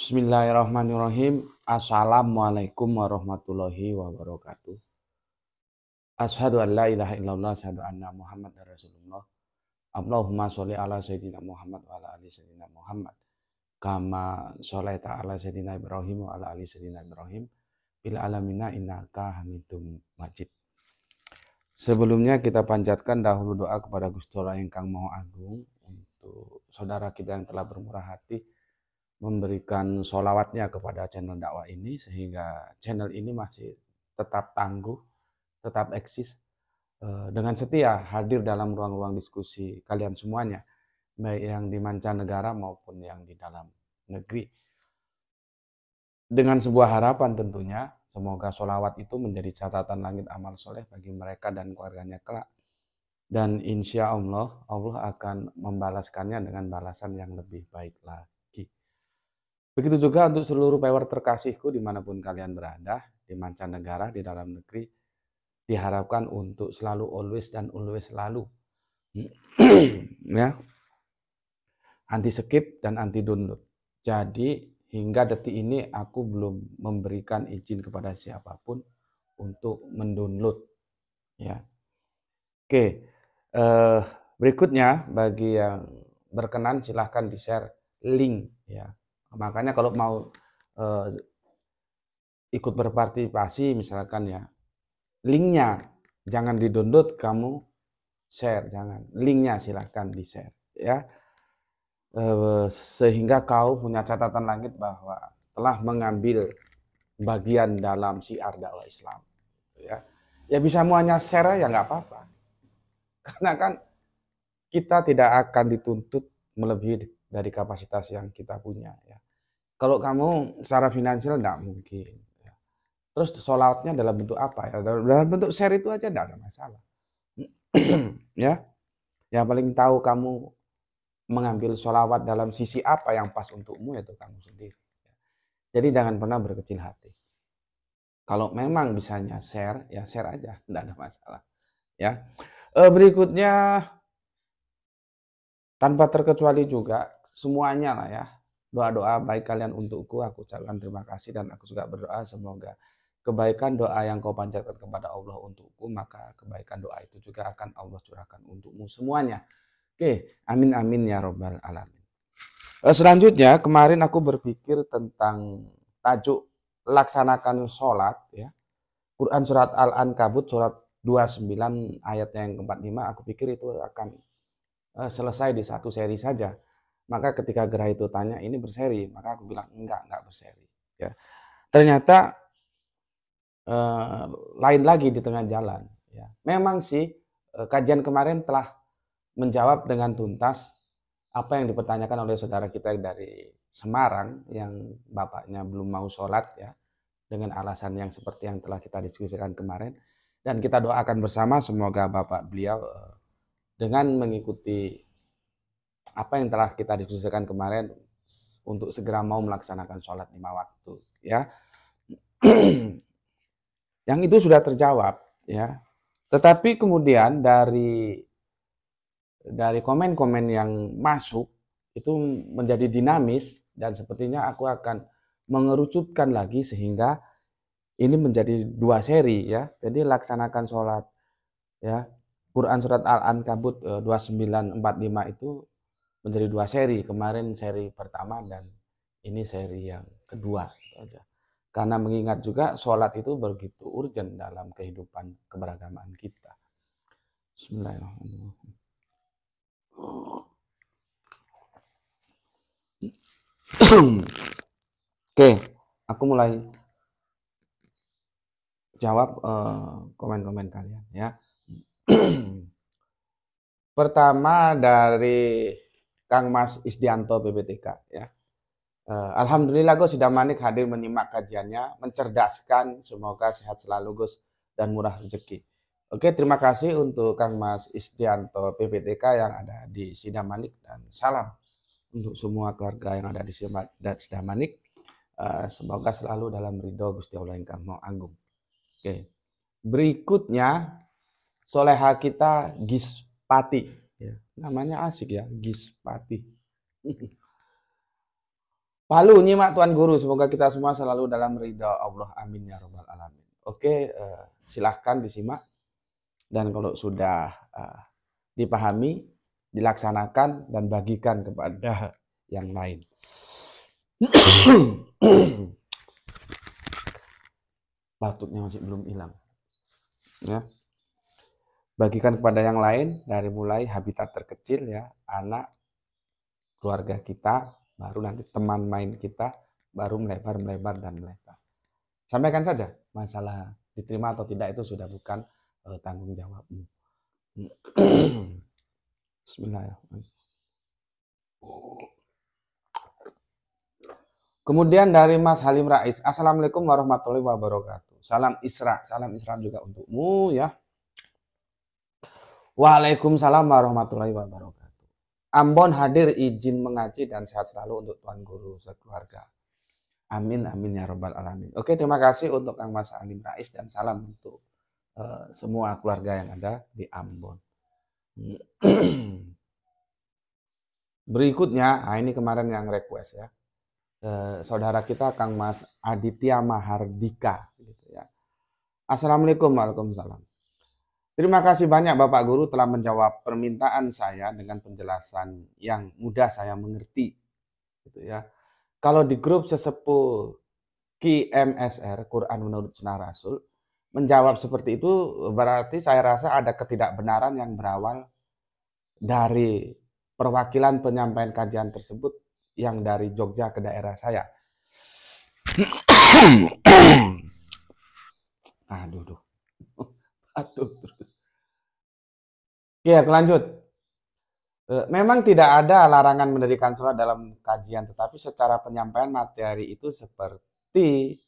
Bismillahirrahmanirrahim. Assalamualaikum warahmatullahi wabarakatuh. Ashadu an la ilaha illallah, ashadu anna Muhammad Rasulullah. Allahumma sholli ala Sayyidina Muhammad wa ala ali Sayyidina Muhammad. Kama sholli ta'ala Sayyidina Ibrahim wa ala ali Sayyidina Ibrahim. Bil alamina innaka hamidum majid. Sebelumnya kita panjatkan dahulu doa kepada Gusti Allah Kang Maha Agung untuk saudara kita yang telah bermurah hati memberikan solawatnya kepada channel dakwah ini sehingga channel ini masih tetap tangguh, tetap eksis eh, dengan setia hadir dalam ruang-ruang diskusi kalian semuanya baik yang di mancanegara maupun yang di dalam negeri dengan sebuah harapan tentunya semoga solawat itu menjadi catatan langit amal soleh bagi mereka dan keluarganya kelak dan insya Allah Allah akan membalaskannya dengan balasan yang lebih baik lagi. Begitu juga untuk seluruh power terkasihku dimanapun kalian berada, di mancanegara, di dalam negeri, diharapkan untuk selalu always dan always selalu. ya. Anti skip dan anti download. Jadi hingga detik ini aku belum memberikan izin kepada siapapun untuk mendownload. Ya. Oke, eh, berikutnya bagi yang berkenan silahkan di share link ya Makanya kalau mau eh, ikut berpartisipasi misalkan ya, linknya jangan didownload kamu share jangan linknya silahkan di share ya eh, sehingga kau punya catatan langit bahwa telah mengambil bagian dalam siar dakwah Islam gitu ya ya bisa muanya share ya nggak apa-apa karena kan kita tidak akan dituntut melebihi dari kapasitas yang kita punya ya. Kalau kamu secara finansial nggak mungkin. Ya. Terus sholatnya dalam bentuk apa ya? Dalam bentuk share itu aja tidak ada masalah. ya, yang paling tahu kamu mengambil sholawat dalam sisi apa yang pas untukmu yaitu kamu sendiri. Ya. Jadi jangan pernah berkecil hati. Kalau memang bisanya share, ya share aja, tidak ada masalah. Ya, eh, berikutnya tanpa terkecuali juga semuanya lah ya. Doa-doa baik kalian untukku, aku ucapkan terima kasih dan aku juga berdoa semoga kebaikan doa yang kau panjatkan kepada Allah untukku, maka kebaikan doa itu juga akan Allah curahkan untukmu semuanya. Oke, amin amin ya robbal alamin. Eh, selanjutnya kemarin aku berpikir tentang tajuk laksanakan sholat ya. Quran surat Al-Ankabut surat 29 ayat yang keempat lima aku pikir itu akan eh, selesai di satu seri saja. Maka ketika Gerah itu tanya, ini berseri? Maka aku bilang, enggak, enggak berseri. Ya. Ternyata eh, lain lagi di tengah jalan. Ya. Memang sih eh, kajian kemarin telah menjawab dengan tuntas apa yang dipertanyakan oleh saudara kita dari Semarang yang bapaknya belum mau sholat ya dengan alasan yang seperti yang telah kita diskusikan kemarin dan kita doakan bersama semoga bapak beliau eh, dengan mengikuti apa yang telah kita diskusikan kemarin untuk segera mau melaksanakan sholat lima waktu ya yang itu sudah terjawab ya tetapi kemudian dari dari komen-komen yang masuk itu menjadi dinamis dan sepertinya aku akan mengerucutkan lagi sehingga ini menjadi dua seri ya jadi laksanakan sholat ya Quran surat Al-Ankabut 2945 eh, itu menjadi dua seri kemarin seri pertama dan ini seri yang kedua gitu karena mengingat juga sholat itu begitu urgent dalam kehidupan keberagaman kita Bismillahirrahmanirrahim Oke, aku mulai jawab eh, komen-komen uh, kalian ya. Pertama dari Kang Mas Isdianto PPTK ya. Uh, Alhamdulillah Gus sudah manik hadir menyimak kajiannya, mencerdaskan, semoga sehat selalu Gus dan murah rezeki. Oke, terima kasih untuk Kang Mas Isdianto PPTK yang ada di Sidamanik dan salam untuk semua keluarga yang ada di Sidamanik. Uh, eh, semoga selalu dalam ridho Gusti Allah yang Maha Agung. Oke. Berikutnya soleha kita Gispati ya namanya asik ya Gispati Palu nyimak Tuan Guru semoga kita semua selalu dalam ridha Allah amin ya robbal alamin oke eh, silahkan disimak dan kalau sudah eh, dipahami dilaksanakan dan bagikan kepada nah. yang lain batuknya masih belum hilang ya bagikan kepada yang lain dari mulai habitat terkecil ya, anak, keluarga kita, baru nanti teman main kita, baru melebar, melebar, dan melebar. Sampaikan saja masalah diterima atau tidak itu sudah bukan uh, tanggung jawabmu. Bismillahirrahmanirrahim. Kemudian dari Mas Halim Rais, Assalamualaikum warahmatullahi wabarakatuh. Salam Isra, salam Isra juga untukmu ya. Waalaikumsalam warahmatullahi wabarakatuh. Ambon hadir izin mengaji dan sehat selalu untuk Tuan Guru sekeluarga. Amin, amin ya robbal alamin. Oke, terima kasih untuk Kang Mas Alim Rais dan salam untuk uh, semua keluarga yang ada di Ambon. Berikutnya, nah ini kemarin yang request ya. Eh, saudara kita Kang Mas Aditya Mahardika gitu ya. Assalamualaikum, waalaikumsalam. Terima kasih banyak Bapak Guru telah menjawab permintaan saya dengan penjelasan yang mudah saya mengerti. Gitu ya. Kalau di grup sesepuh KMSR, Quran menurut Sunnah Rasul, menjawab seperti itu berarti saya rasa ada ketidakbenaran yang berawal dari perwakilan penyampaian kajian tersebut yang dari Jogja ke daerah saya. Aduh, aduh. Oke, ya, aku lanjut. E, memang tidak ada larangan mendirikan sholat dalam kajian, tetapi secara penyampaian materi itu seperti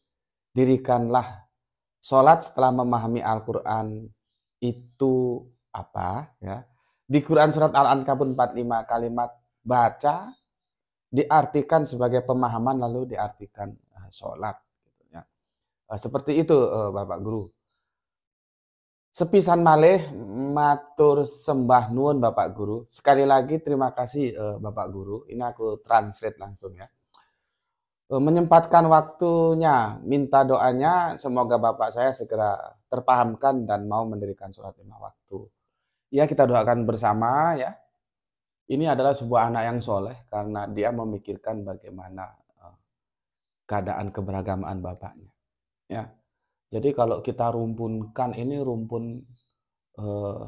dirikanlah sholat setelah memahami Al-Quran itu apa ya. Di Quran surat Al-Ankabut 45 kalimat baca diartikan sebagai pemahaman lalu diartikan e, sholat. Gitu, ya. e, seperti itu Bapak Guru. Sepisan malih matur sembah nuwun Bapak Guru. Sekali lagi terima kasih uh, Bapak Guru. Ini aku translate langsung ya. Uh, menyempatkan waktunya, minta doanya semoga Bapak saya segera terpahamkan dan mau mendirikan sholat lima waktu. Ya kita doakan bersama ya. Ini adalah sebuah anak yang soleh karena dia memikirkan bagaimana eh, keadaan keberagamaan bapaknya. Ya. Jadi kalau kita rumpunkan ini rumpun eh,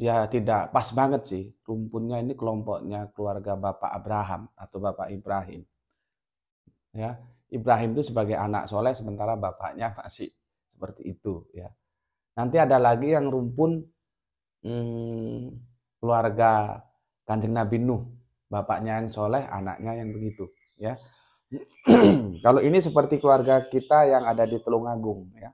ya tidak pas banget sih. Rumpunnya ini kelompoknya keluarga Bapak Abraham atau Bapak Ibrahim. Ya, Ibrahim itu sebagai anak soleh sementara bapaknya masih seperti itu ya. Nanti ada lagi yang rumpun hmm, keluarga Kanjeng Nabi Nuh, bapaknya yang soleh, anaknya yang begitu ya. Kalau ini seperti keluarga kita yang ada di Telungagung ya.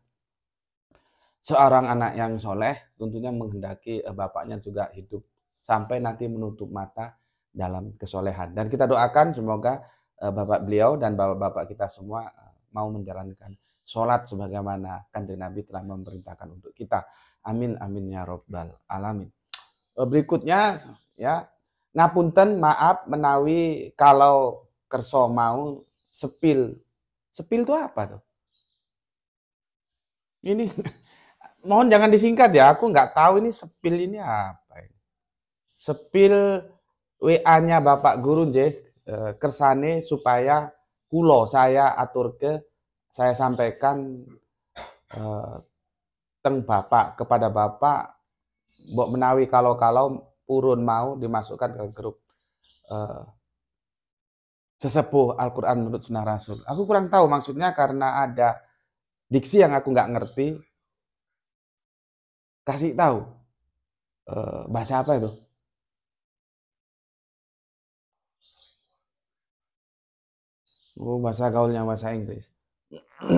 Seorang anak yang soleh tentunya menghendaki eh, bapaknya juga hidup sampai nanti menutup mata dalam kesolehan. Dan kita doakan semoga eh, bapak beliau dan bapak-bapak kita semua eh, mau menjalankan sholat sebagaimana kanjeng Nabi telah memerintahkan untuk kita. Amin amin ya robbal alamin. Berikutnya ya ngapunten maaf menawi kalau kerso mau sepil. Sepil itu apa tuh? Ini mohon jangan disingkat ya, aku nggak tahu ini sepil ini apa Sepil WA-nya Bapak Guru J eh, kersane supaya kulo saya atur ke saya sampaikan eh, teng bapak kepada bapak mbok menawi kalau-kalau purun mau dimasukkan ke grup eh, sesepuh Al-Quran menurut sunnah Rasul. Aku kurang tahu maksudnya karena ada diksi yang aku nggak ngerti. Kasih tahu e, bahasa apa itu? Oh, bahasa gaulnya bahasa Inggris.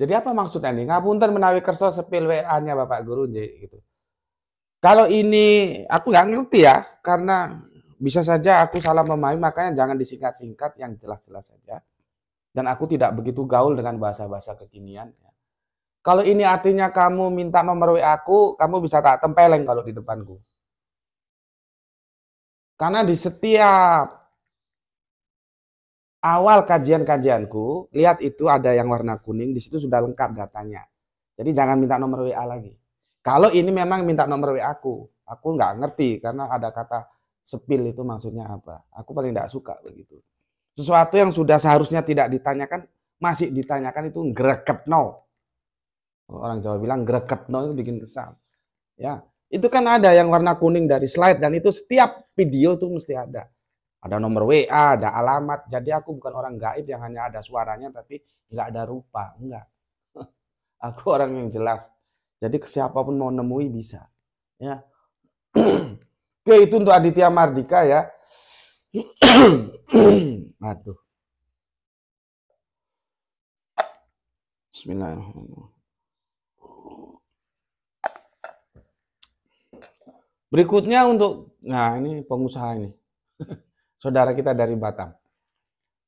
Jadi apa maksudnya nih? Ngapunten menawi kerso sepil WA-nya Bapak Guru gitu. Kalau ini aku nggak ngerti ya karena bisa saja aku salah memahami, makanya jangan disingkat-singkat yang jelas-jelas saja. Dan aku tidak begitu gaul dengan bahasa-bahasa kekinian. Ya. Kalau ini artinya kamu minta nomor WA aku, kamu bisa tak tempeleng kalau di depanku. Karena di setiap awal kajian-kajianku, lihat itu ada yang warna kuning, di situ sudah lengkap datanya. Jadi jangan minta nomor WA lagi. Kalau ini memang minta nomor WA aku, aku nggak ngerti karena ada kata sepil itu maksudnya apa. Aku paling tidak suka begitu. Sesuatu yang sudah seharusnya tidak ditanyakan, masih ditanyakan itu greket no. Orang Jawa bilang greket no itu bikin kesal. Ya, itu kan ada yang warna kuning dari slide dan itu setiap video tuh mesti ada. Ada nomor WA, ada alamat. Jadi aku bukan orang gaib yang hanya ada suaranya tapi nggak ada rupa, enggak. aku orang yang jelas. Jadi siapapun mau nemui bisa. Ya. Oke, itu untuk Aditya Mardika ya. Aduh. Bismillahirrahmanirrahim. Berikutnya untuk nah ini pengusaha ini. Saudara kita dari Batam.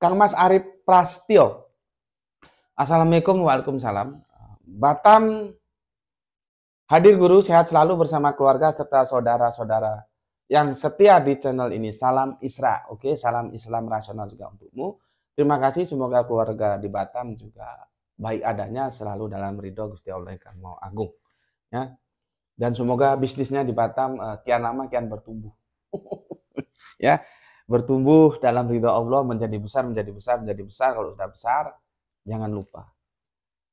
Kang Mas Arif Prastio. Assalamualaikum Waalaikumsalam. Batam hadir guru sehat selalu bersama keluarga serta saudara-saudara yang setia di channel ini. Salam Isra, oke, salam Islam rasional juga untukmu. Terima kasih, semoga keluarga di Batam juga baik adanya selalu dalam ridho Gusti Allah Yang Mau Agung. Ya. Dan semoga bisnisnya di Batam uh, kian lama kian bertumbuh. ya, bertumbuh dalam ridho Allah menjadi besar, menjadi besar, menjadi besar. Kalau sudah besar, jangan lupa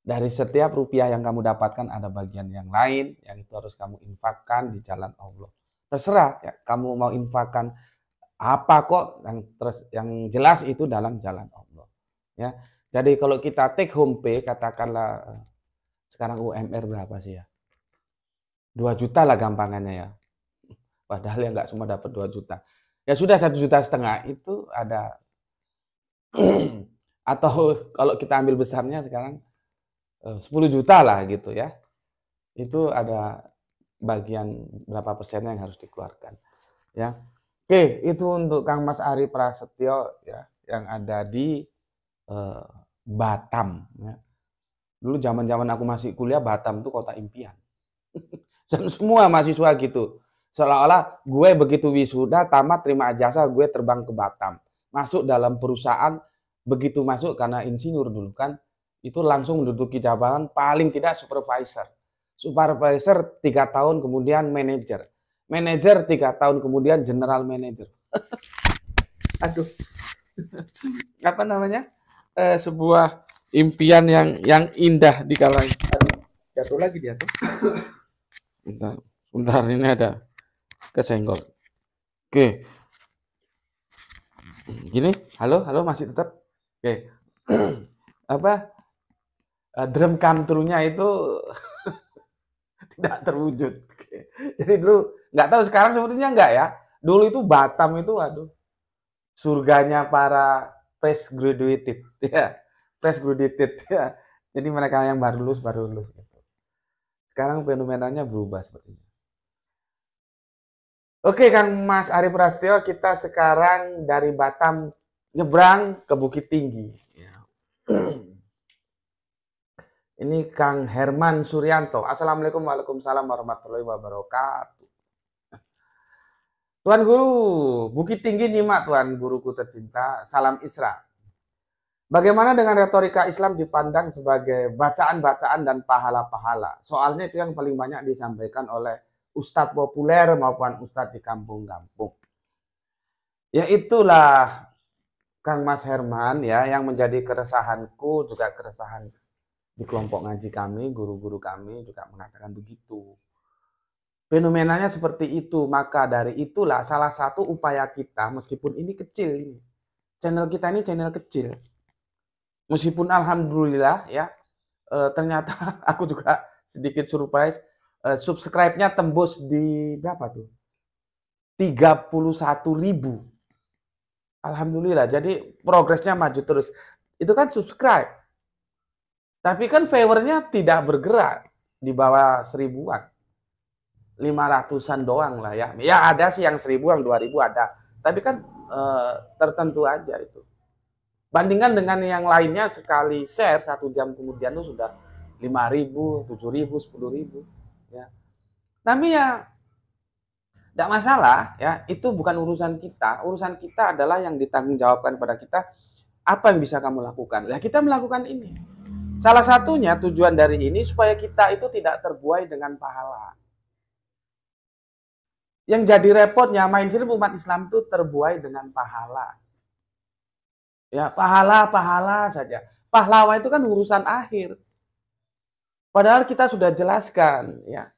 dari setiap rupiah yang kamu dapatkan ada bagian yang lain yang itu harus kamu infakkan di jalan Allah terserah ya, kamu mau infakan apa kok yang terus yang jelas itu dalam jalan Allah ya jadi kalau kita take home pay katakanlah eh, sekarang UMR berapa sih ya 2 juta lah gampangannya ya padahal ya nggak semua dapat 2 juta ya sudah satu juta setengah itu ada atau kalau kita ambil besarnya sekarang 10 eh, juta lah gitu ya itu ada bagian berapa persennya yang harus dikeluarkan. Ya. Oke, itu untuk Kang Mas Ari Prasetyo ya yang ada di eh, Batam ya. Dulu zaman-zaman aku masih kuliah Batam tuh kota impian. Semua mahasiswa gitu. Seolah-olah gue begitu wisuda tamat terima jasa gue terbang ke Batam. Masuk dalam perusahaan begitu masuk karena insinyur dulu kan itu langsung menduduki jabatan paling tidak supervisor supervisor tiga tahun kemudian manager, manager tiga tahun kemudian general manager. Aduh, apa namanya? Eh, sebuah impian yang yang indah di kalangan jatuh lagi dia tuh. Bentar, bentar ini ada kesenggol. Oke. Gini, halo, halo masih tetap. Oke. apa? Eh, drum kantrunya itu tidak terwujud. Jadi dulu nggak tahu sekarang sepertinya nggak ya. Dulu itu Batam itu aduh surganya para fresh graduated ya. Fresh graduated ya. Jadi mereka yang baru lulus baru lulus gitu. Sekarang fenomenanya berubah sepertinya. Oke Kang Mas Ari Prasetyo kita sekarang dari Batam nyebrang ke Bukit Tinggi. Ya. Ini Kang Herman Suryanto. Assalamualaikum Waalaikumsalam warahmatullahi wabarakatuh. Tuan Guru, Bukit Tinggi nyimak Tuan Guruku tercinta. Salam Isra. Bagaimana dengan retorika Islam dipandang sebagai bacaan-bacaan dan pahala-pahala? Soalnya itu yang paling banyak disampaikan oleh ustadz populer maupun ustadz di kampung-kampung. Ya itulah Kang Mas Herman ya yang menjadi keresahanku juga keresahan di kelompok ngaji kami, guru-guru kami juga mengatakan begitu. Fenomenanya seperti itu, maka dari itulah salah satu upaya kita, meskipun ini kecil, ini channel kita ini channel kecil, meskipun alhamdulillah ya, e, ternyata aku juga sedikit surprise, e, subscribe-nya tembus di berapa tuh? 31 ribu. Alhamdulillah, jadi progresnya maju terus. Itu kan subscribe tapi kan favornya tidak bergerak di bawah seribuan. Lima ratusan doang lah ya. Ya ada sih yang seribu, yang dua ribu ada. Tapi kan e, tertentu aja itu. Bandingkan dengan yang lainnya sekali share satu jam kemudian itu sudah lima ribu, tujuh ribu, sepuluh ribu. Ya. Tapi ya tidak masalah ya, itu bukan urusan kita. Urusan kita adalah yang ditanggung jawabkan pada kita apa yang bisa kamu lakukan. Ya kita melakukan ini. Salah satunya tujuan dari ini supaya kita itu tidak terbuai dengan pahala. Yang jadi repotnya mindset umat Islam itu terbuai dengan pahala. Ya, pahala, pahala saja. Pahlawan itu kan urusan akhir. Padahal kita sudah jelaskan, ya.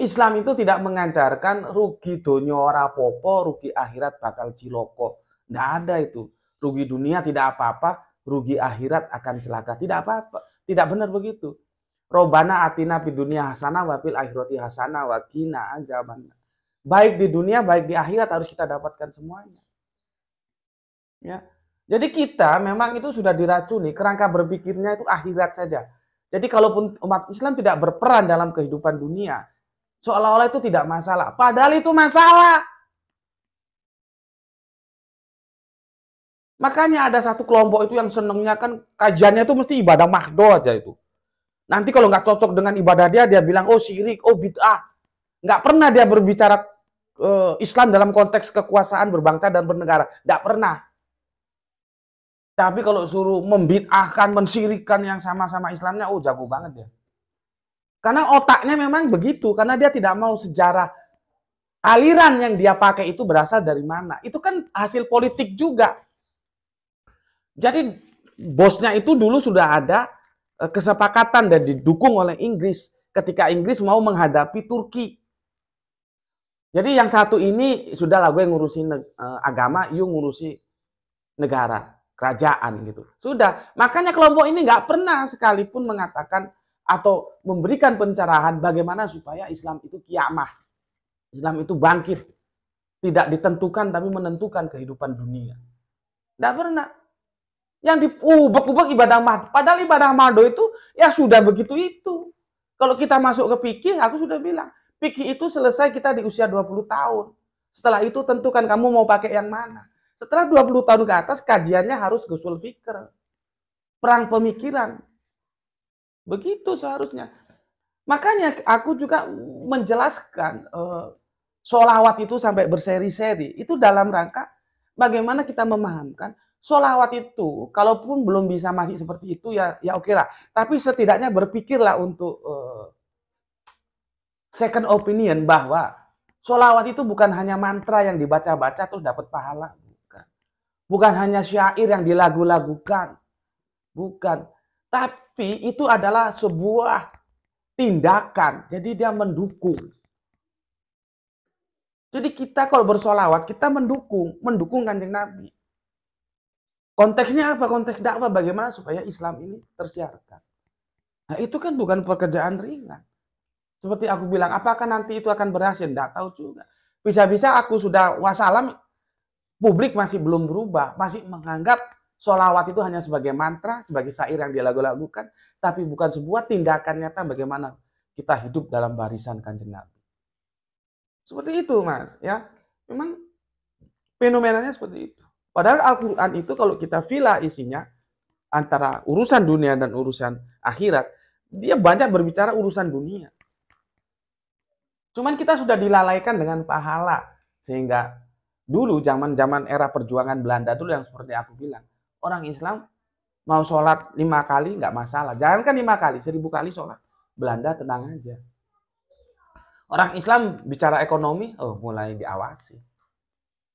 Islam itu tidak mengajarkan rugi dunia ora popo, rugi akhirat bakal ciloko. Tidak ada itu. Rugi dunia tidak apa-apa, rugi akhirat akan celaka. Tidak apa-apa. Tidak benar begitu. Robana atina di dunia hasana, wa akhirati wakina wakina qina Baik di dunia baik di akhirat harus kita dapatkan semuanya. Ya. Jadi kita memang itu sudah diracuni kerangka berpikirnya itu akhirat saja. Jadi kalaupun umat Islam tidak berperan dalam kehidupan dunia, seolah-olah itu tidak masalah. Padahal itu masalah. Makanya ada satu kelompok itu yang senengnya kan kajiannya itu mesti ibadah mahdo aja itu. Nanti kalau nggak cocok dengan ibadah dia, dia bilang, oh syirik, oh bid'ah. Nggak pernah dia berbicara uh, Islam dalam konteks kekuasaan berbangsa dan bernegara. Nggak pernah. Tapi kalau suruh membid'ahkan, mensirikan yang sama-sama Islamnya, oh jago banget ya. Karena otaknya memang begitu. Karena dia tidak mau sejarah aliran yang dia pakai itu berasal dari mana. Itu kan hasil politik juga jadi bosnya itu dulu sudah ada eh, kesepakatan dan didukung oleh Inggris ketika Inggris mau menghadapi Turki. Jadi yang satu ini sudah lah gue ngurusin eh, agama, yuk ngurusi negara, kerajaan gitu. Sudah, makanya kelompok ini nggak pernah sekalipun mengatakan atau memberikan pencerahan bagaimana supaya Islam itu kiamah. Islam itu bangkit. Tidak ditentukan tapi menentukan kehidupan dunia. Tidak pernah yang diubek-ubek ibadah madu. Padahal ibadah madu itu ya sudah begitu itu. Kalau kita masuk ke pikir, aku sudah bilang, pikir itu selesai kita di usia 20 tahun. Setelah itu tentukan kamu mau pakai yang mana. Setelah 20 tahun ke atas, kajiannya harus gusul fikir. Perang pemikiran. Begitu seharusnya. Makanya aku juga menjelaskan uh, eh, solawat itu sampai berseri-seri. Itu dalam rangka bagaimana kita memahamkan Solawat itu, kalaupun belum bisa masih seperti itu ya, ya oke okay lah. Tapi setidaknya berpikirlah untuk uh, second opinion bahwa solawat itu bukan hanya mantra yang dibaca-baca terus dapat pahala, bukan. Bukan hanya syair yang dilagu-lagukan, bukan. Tapi itu adalah sebuah tindakan. Jadi dia mendukung. Jadi kita kalau bersolawat kita mendukung, mendukung kanjeng Nabi. Konteksnya apa? Konteks dakwah bagaimana supaya Islam ini tersiarkan. Nah, itu kan bukan pekerjaan ringan. Seperti aku bilang, apakah nanti itu akan berhasil? Tidak tahu juga. Bisa-bisa aku sudah wasalam, publik masih belum berubah, masih menganggap sholawat itu hanya sebagai mantra, sebagai sair yang dia lagu lagukan tapi bukan sebuah tindakan nyata bagaimana kita hidup dalam barisan kanjeng Nabi. Seperti itu, Mas. Ya, memang fenomenanya seperti itu. Padahal Al-Quran itu kalau kita vila isinya antara urusan dunia dan urusan akhirat, dia banyak berbicara urusan dunia. Cuman kita sudah dilalaikan dengan pahala. Sehingga dulu zaman-zaman era perjuangan Belanda dulu yang seperti aku bilang. Orang Islam mau sholat lima kali nggak masalah. Jangan kan lima kali, seribu kali sholat. Belanda tenang aja. Orang Islam bicara ekonomi, oh mulai diawasi.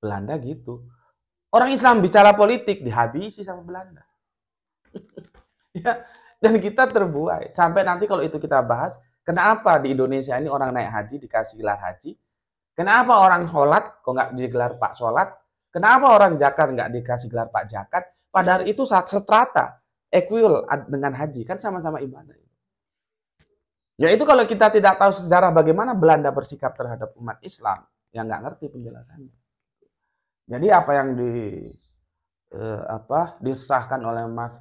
Belanda gitu. Orang Islam bicara politik dihabisi sama Belanda. ya, dan kita terbuai. Sampai nanti kalau itu kita bahas, kenapa di Indonesia ini orang naik haji dikasih gelar haji? Kenapa orang sholat kok nggak digelar Pak Sholat? Kenapa orang zakat nggak dikasih gelar Pak Zakat? Padahal itu saat setrata, equal dengan haji kan sama-sama ibadah. Ya itu kalau kita tidak tahu sejarah bagaimana Belanda bersikap terhadap umat Islam, yang nggak ngerti penjelasannya. Jadi apa yang di eh, apa disahkan oleh Mas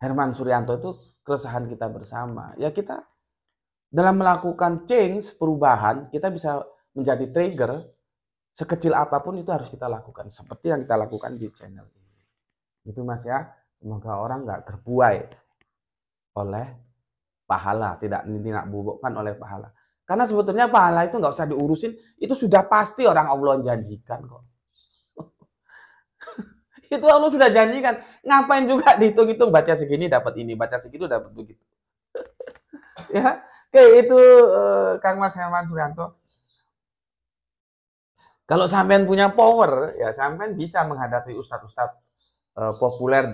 Herman Suryanto itu keresahan kita bersama. Ya kita dalam melakukan change perubahan kita bisa menjadi trigger sekecil apapun itu harus kita lakukan seperti yang kita lakukan di channel ini. Itu Mas ya, semoga orang nggak terbuai oleh pahala, tidak tidak bubukkan oleh pahala. Karena sebetulnya pahala itu nggak usah diurusin, itu sudah pasti orang Allah janjikan kok. Itu Allah sudah janjikan. Ngapain juga dihitung-hitung baca segini dapat ini, baca segitu dapat begitu. ya. Oke, itu eh, Kang Mas Herman Suryanto. Kalau sampean punya power, ya sampean bisa menghadapi ustadz-ustadz eh, populer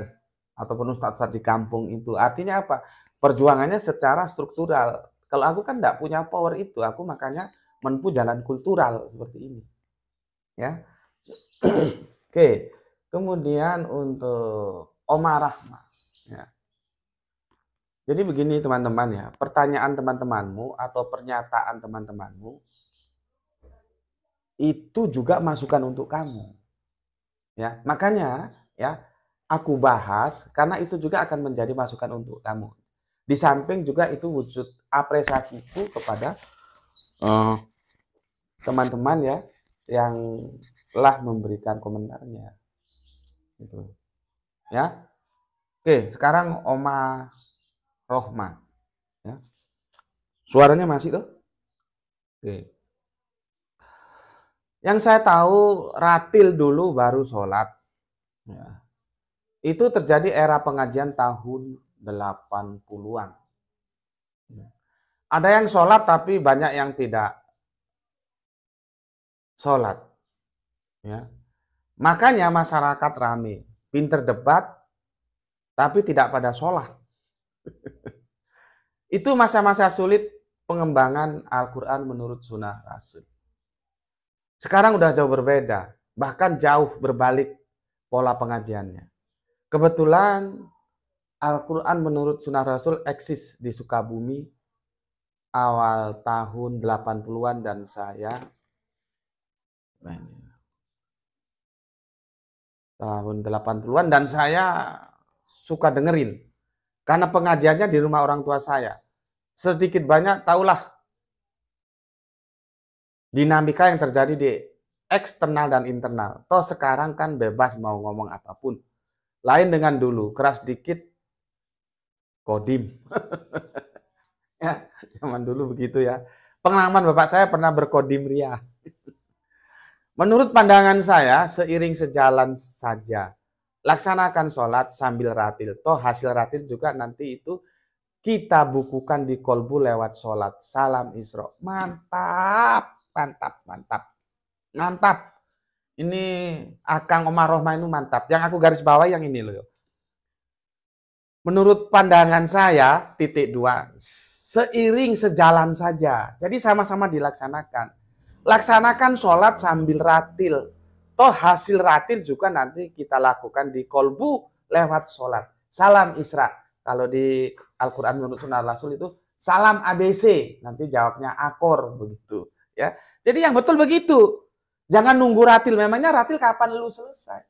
ataupun ustadz-ustadz di kampung itu. Artinya apa? Perjuangannya secara struktural. Kalau aku kan tidak punya power itu, aku makanya menempuh jalan kultural seperti ini. Ya. Oke. Okay. Kemudian untuk Oma Rahma. Ya. Jadi begini teman-teman ya, pertanyaan teman-temanmu atau pernyataan teman-temanmu itu juga masukan untuk kamu. Ya, makanya ya aku bahas karena itu juga akan menjadi masukan untuk kamu. Di samping juga itu wujud apresiasiku kepada eh, teman-teman uh. ya yang telah memberikan komentarnya. Gitu. Ya. Oke, sekarang Oma Rohma. Ya. Suaranya masih tuh? Oke. Yang saya tahu ratil dulu baru sholat. Ya. Itu terjadi era pengajian tahun 80-an. Ya. Ada yang sholat tapi banyak yang tidak sholat. Ya. Makanya masyarakat rame, pinter debat, tapi tidak pada sholat. Itu masa-masa sulit pengembangan Al-Quran menurut sunnah Rasul. Sekarang udah jauh berbeda, bahkan jauh berbalik pola pengajiannya. Kebetulan Al-Quran menurut sunnah Rasul eksis di Sukabumi awal tahun 80-an dan saya tahun 80-an dan saya suka dengerin karena pengajiannya di rumah orang tua saya. Sedikit banyak tahulah dinamika yang terjadi di eksternal dan internal. Toh sekarang kan bebas mau ngomong apapun. Lain dengan dulu, keras dikit kodim. ya, zaman dulu begitu ya. Pengalaman bapak saya pernah berkodim ria. Menurut pandangan saya, seiring sejalan saja. Laksanakan sholat sambil ratil. Toh hasil ratil juga nanti itu kita bukukan di kolbu lewat sholat. Salam isro. Mantap, mantap, mantap. Mantap. Ini Akang ah, Omar Rohma ini mantap. Yang aku garis bawah yang ini loh. Menurut pandangan saya, titik dua, seiring sejalan saja. Jadi sama-sama dilaksanakan Laksanakan sholat sambil ratil. Toh hasil ratil juga nanti kita lakukan di kolbu lewat sholat. Salam Isra. Kalau di Al-Quran menurut sunnah Rasul itu salam ABC. Nanti jawabnya akor begitu. ya. Jadi yang betul begitu. Jangan nunggu ratil. Memangnya ratil kapan lu selesai?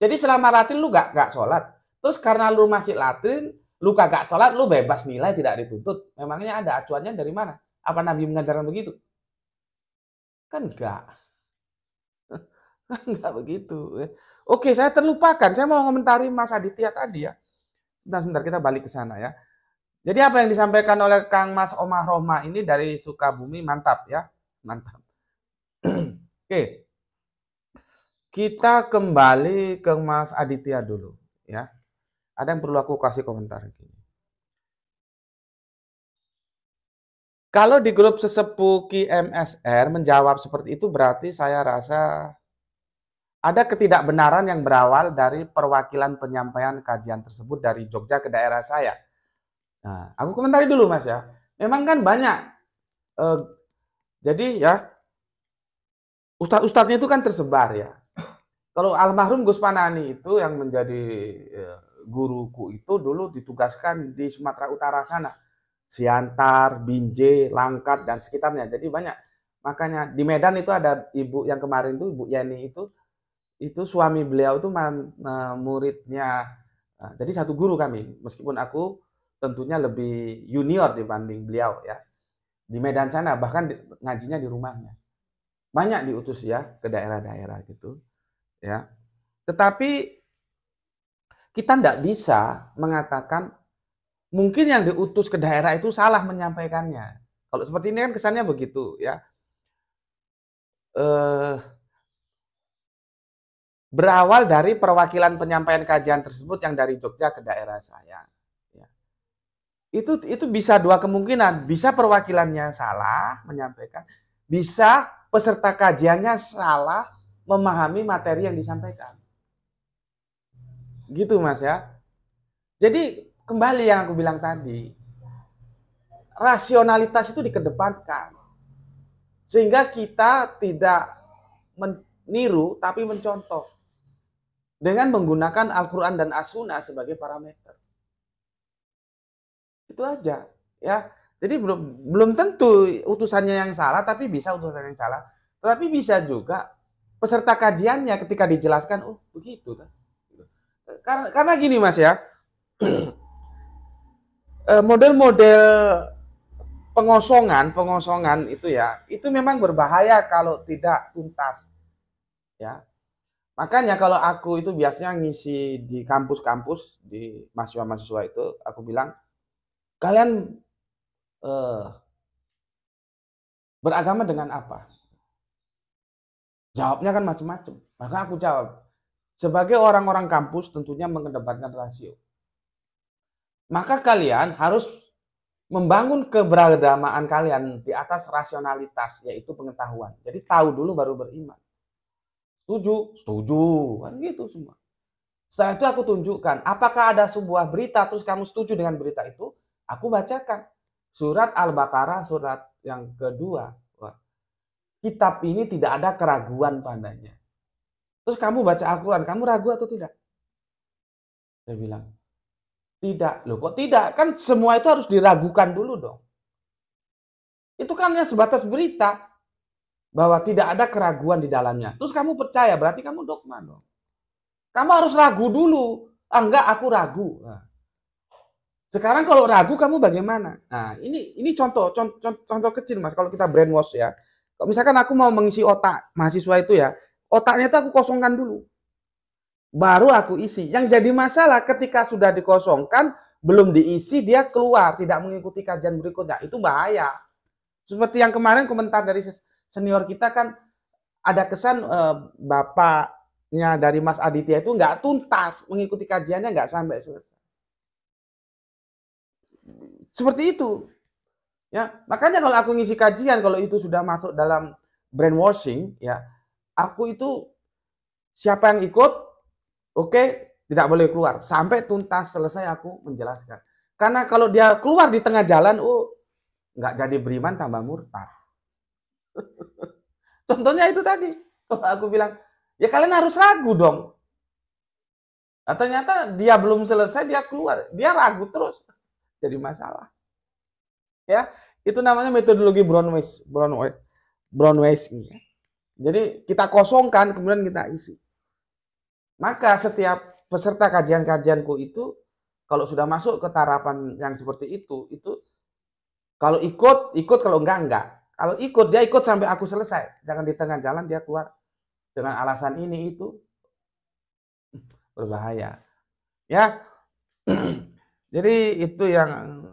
Jadi selama ratil lu gak, gak sholat. Terus karena lu masih latin, lu kagak sholat, lu bebas nilai tidak dituntut. Memangnya ada acuannya dari mana? Apa Nabi mengajarkan begitu? Kan enggak. enggak begitu. Ya. Oke, saya terlupakan. Saya mau komentari Mas Aditya tadi ya. Sebentar, sebentar kita balik ke sana ya. Jadi apa yang disampaikan oleh Kang Mas Omah Roma ini dari Sukabumi mantap ya. Mantap. Oke. Kita kembali ke Mas Aditya dulu ya. Ada yang perlu aku kasih komentar gini. Kalau di grup sesepuh KMSR menjawab seperti itu berarti saya rasa ada ketidakbenaran yang berawal dari perwakilan penyampaian kajian tersebut dari Jogja ke daerah saya. Nah, aku komentari dulu Mas ya. Memang kan banyak. Eh, jadi ya ustadz-ustadznya itu kan tersebar ya. Kalau almarhum Gus Panani itu yang menjadi eh, guruku itu dulu ditugaskan di Sumatera Utara sana Siantar, Binje, Langkat dan sekitarnya. Jadi banyak. Makanya di Medan itu ada ibu yang kemarin itu Ibu Yani itu itu suami beliau itu man, uh, muridnya uh, jadi satu guru kami meskipun aku tentunya lebih junior dibanding beliau ya di Medan sana bahkan di, ngajinya di rumahnya banyak diutus ya ke daerah-daerah gitu ya tetapi kita tidak bisa mengatakan mungkin yang diutus ke daerah itu salah menyampaikannya. Kalau seperti ini kan kesannya begitu ya. Eh, berawal dari perwakilan penyampaian kajian tersebut yang dari Jogja ke daerah saya. Ya. Itu itu bisa dua kemungkinan, bisa perwakilannya salah menyampaikan, bisa peserta kajiannya salah memahami materi yang disampaikan. Gitu Mas ya. Jadi kembali yang aku bilang tadi, rasionalitas itu dikedepankan. Sehingga kita tidak meniru tapi mencontoh dengan menggunakan Al-Qur'an dan as sebagai parameter. Itu aja, ya. Jadi belum belum tentu utusannya yang salah tapi bisa utusan yang salah. Tetapi bisa juga peserta kajiannya ketika dijelaskan oh begitu karena, karena gini Mas ya. Eh, model-model pengosongan, pengosongan itu ya, itu memang berbahaya kalau tidak tuntas. Ya. Makanya kalau aku itu biasanya ngisi di kampus-kampus, di mahasiswa-mahasiswa itu, aku bilang, kalian eh, beragama dengan apa? Jawabnya kan macam-macam. Maka aku jawab, sebagai orang-orang kampus tentunya mengedepankan rasio maka kalian harus membangun keberagamaan kalian di atas rasionalitas yaitu pengetahuan. Jadi tahu dulu baru beriman. Setuju? Setuju. Kan gitu semua. Setelah itu aku tunjukkan apakah ada sebuah berita terus kamu setuju dengan berita itu? Aku bacakan. Surat Al-Baqarah surat yang kedua. Wah. Kitab ini tidak ada keraguan padanya. Terus kamu baca Al-Qur'an, kamu ragu atau tidak? Saya bilang, tidak. Loh kok tidak? Kan semua itu harus diragukan dulu dong. Itu kan hanya sebatas berita bahwa tidak ada keraguan di dalamnya. Terus kamu percaya, berarti kamu dogma dong. Kamu harus ragu dulu. Ah, enggak, aku ragu. Nah. Sekarang kalau ragu kamu bagaimana? Nah, ini ini contoh contoh, contoh kecil Mas kalau kita brainwash ya. Kalau misalkan aku mau mengisi otak mahasiswa itu ya, otaknya itu aku kosongkan dulu baru aku isi. Yang jadi masalah ketika sudah dikosongkan, belum diisi, dia keluar, tidak mengikuti kajian berikutnya. Itu bahaya. Seperti yang kemarin komentar dari senior kita kan, ada kesan eh, bapaknya dari Mas Aditya itu nggak tuntas, mengikuti kajiannya nggak sampai selesai. Seperti itu. Ya, makanya kalau aku ngisi kajian kalau itu sudah masuk dalam brainwashing ya, aku itu siapa yang ikut Oke, tidak boleh keluar sampai tuntas selesai aku menjelaskan. Karena kalau dia keluar di tengah jalan, oh nggak jadi beriman tambah murtad. Contohnya itu tadi. aku bilang, ya kalian harus ragu dong. Nah, ternyata dia belum selesai, dia keluar. Dia ragu terus. Jadi masalah. Ya, itu namanya metodologi Brownways. Brownways. Brownways. Jadi kita kosongkan, kemudian kita isi. Maka setiap peserta kajian-kajianku itu kalau sudah masuk ke tarapan yang seperti itu, itu kalau ikut, ikut kalau enggak enggak. Kalau ikut dia ikut sampai aku selesai. Jangan di tengah jalan dia keluar dengan alasan ini itu berbahaya. Ya. Jadi itu yang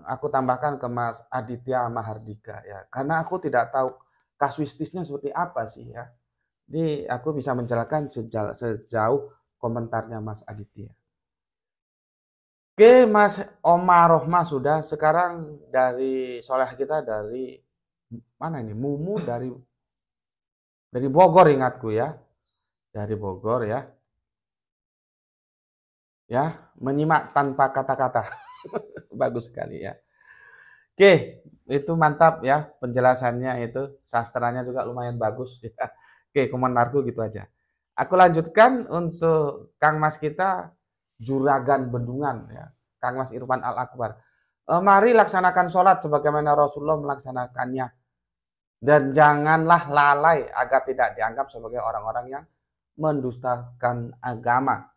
aku tambahkan ke Mas Aditya Mahardika ya. Karena aku tidak tahu kasuistisnya seperti apa sih ya. Jadi aku bisa menjelaskan sejauh komentarnya Mas Aditya. Oke Mas Omar Rohma sudah sekarang dari soleh kita dari mana ini Mumu dari dari Bogor ingatku ya dari Bogor ya ya menyimak tanpa kata-kata bagus sekali ya oke itu mantap ya penjelasannya itu sastranya juga lumayan bagus ya oke komentarku gitu aja Aku lanjutkan untuk Kang Mas kita juragan bendungan ya. Kang Mas Irfan Al Akbar. E, mari laksanakan sholat sebagaimana Rasulullah melaksanakannya dan janganlah lalai agar tidak dianggap sebagai orang-orang yang mendustakan agama.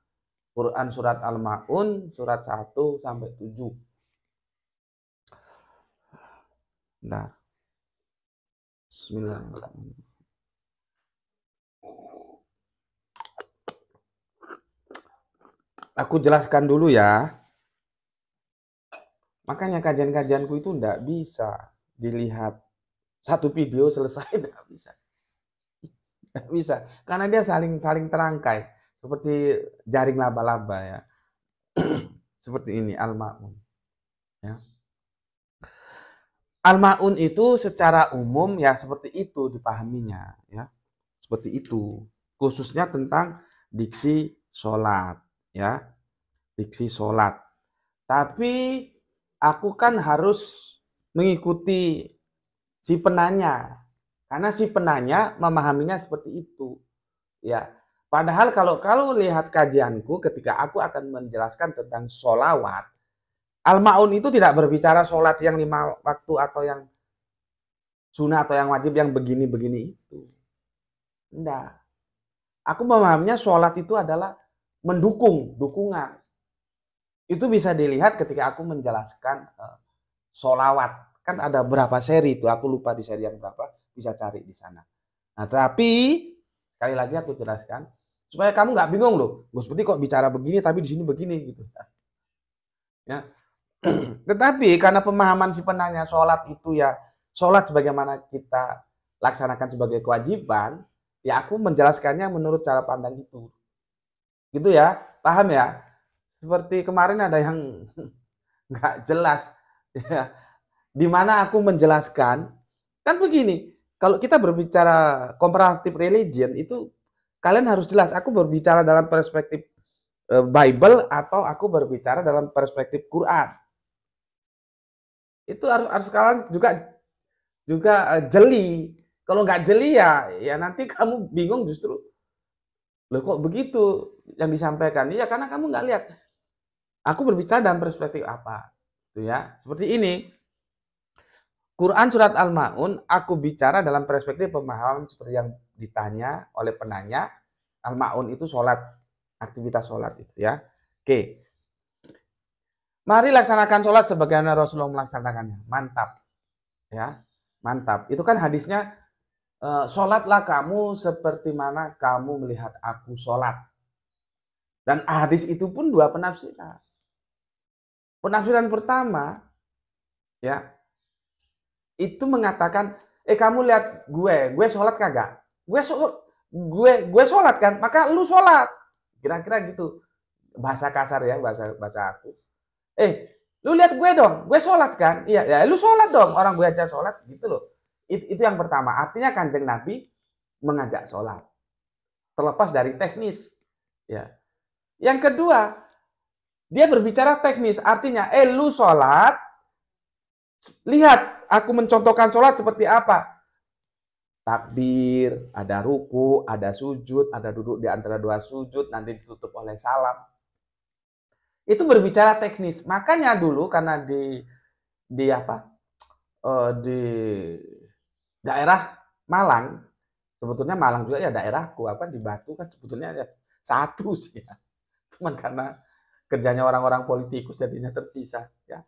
Quran surat Al-Maun surat 1 sampai 7. Nah. Bismillahirrahmanirrahim. aku jelaskan dulu ya. Makanya kajian-kajianku itu tidak bisa dilihat satu video selesai Tidak bisa. tidak bisa, karena dia saling saling terangkai seperti jaring laba-laba ya. seperti ini al-maun. Ya. Al-maun itu secara umum ya seperti itu dipahaminya ya. Seperti itu, khususnya tentang diksi sholat ya diksi sholat tapi aku kan harus mengikuti si penanya karena si penanya memahaminya seperti itu ya padahal kalau kalau lihat kajianku ketika aku akan menjelaskan tentang sholawat Al-Ma'un itu tidak berbicara sholat yang lima waktu atau yang sunnah atau yang wajib yang begini-begini itu. Enggak. Aku memahaminya sholat itu adalah mendukung dukungan itu bisa dilihat ketika aku menjelaskan uh, eh, solawat kan ada berapa seri itu aku lupa di seri yang berapa bisa cari di sana nah tapi kali lagi aku jelaskan supaya kamu nggak bingung loh Gus seperti kok bicara begini tapi di sini begini gitu ya tetapi karena pemahaman si penanya sholat itu ya sholat sebagaimana kita laksanakan sebagai kewajiban ya aku menjelaskannya menurut cara pandang itu gitu ya paham ya seperti kemarin ada yang nggak jelas ya di mana aku menjelaskan kan begini kalau kita berbicara komparatif religion itu kalian harus jelas aku berbicara dalam perspektif e, Bible atau aku berbicara dalam perspektif Quran itu harus harus kalian juga juga e, jeli kalau nggak jeli ya ya nanti kamu bingung justru Loh kok begitu yang disampaikan? Iya karena kamu nggak lihat. Aku berbicara dalam perspektif apa? Itu ya. Seperti ini. Quran surat Al-Maun aku bicara dalam perspektif pemahaman seperti yang ditanya oleh penanya. Al-Maun itu sholat, aktivitas sholat itu ya. Oke. Mari laksanakan sholat sebagaimana Rasulullah melaksanakannya. Mantap. Ya, mantap. Itu kan hadisnya Eh, sholatlah kamu seperti mana kamu melihat aku sholat. Dan hadis itu pun dua penafsiran. Penafsiran pertama, ya, itu mengatakan, eh kamu lihat gue, gue sholat kagak? Gue sholat, gue gue sholat kan, maka lu sholat. Kira-kira gitu bahasa kasar ya bahasa bahasa aku. Eh, lu lihat gue dong, gue sholat kan? Iya, ya lu sholat dong. Orang gue aja sholat gitu loh. It, itu yang pertama. Artinya kanjeng Nabi mengajak sholat. Terlepas dari teknis. Ya. Yang kedua, dia berbicara teknis. Artinya, eh lu sholat, lihat aku mencontohkan sholat seperti apa. Takbir, ada ruku, ada sujud, ada duduk di antara dua sujud, nanti ditutup oleh salam. Itu berbicara teknis. Makanya dulu karena di di apa? Uh, di daerah Malang sebetulnya Malang juga ya daerahku apa di Batu kan sebetulnya ya satu sih ya cuman karena kerjanya orang-orang politikus jadinya terpisah ya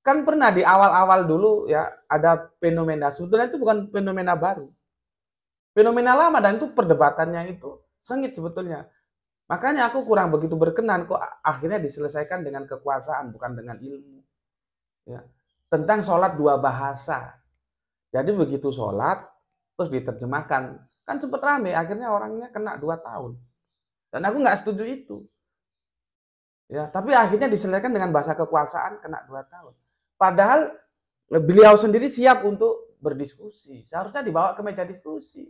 kan pernah di awal-awal dulu ya ada fenomena sebetulnya itu bukan fenomena baru fenomena lama dan itu perdebatannya itu sengit sebetulnya makanya aku kurang begitu berkenan kok akhirnya diselesaikan dengan kekuasaan bukan dengan ilmu ya tentang sholat dua bahasa jadi begitu sholat, terus diterjemahkan. Kan sempat rame, akhirnya orangnya kena dua tahun. Dan aku nggak setuju itu. Ya, tapi akhirnya diselesaikan dengan bahasa kekuasaan kena dua tahun. Padahal eh, beliau sendiri siap untuk berdiskusi. Seharusnya dibawa ke meja diskusi.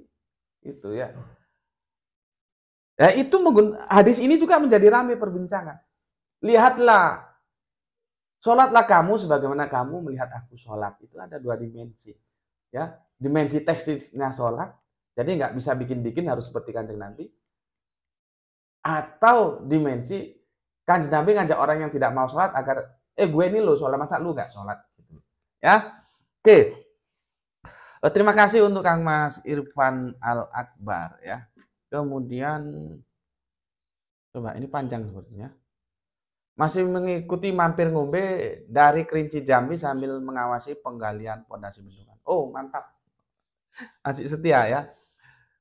Itu ya. Ya itu hadis ini juga menjadi ramai perbincangan. Lihatlah Sholatlah kamu sebagaimana kamu melihat aku sholat. Itu ada dua dimensi ya dimensi teksnya sholat jadi nggak bisa bikin-bikin harus seperti kanjeng Nabi atau dimensi kanjeng Nabi ngajak orang yang tidak mau sholat agar eh gue ini lo sholat masa lu nggak sholat gitu. ya oke eh, terima kasih untuk Kang Mas Irfan Al Akbar ya kemudian coba ini panjang sepertinya masih mengikuti mampir ngombe dari Kerinci Jambi sambil mengawasi penggalian pondasi bendungan Oh, mantap. Masih setia ya.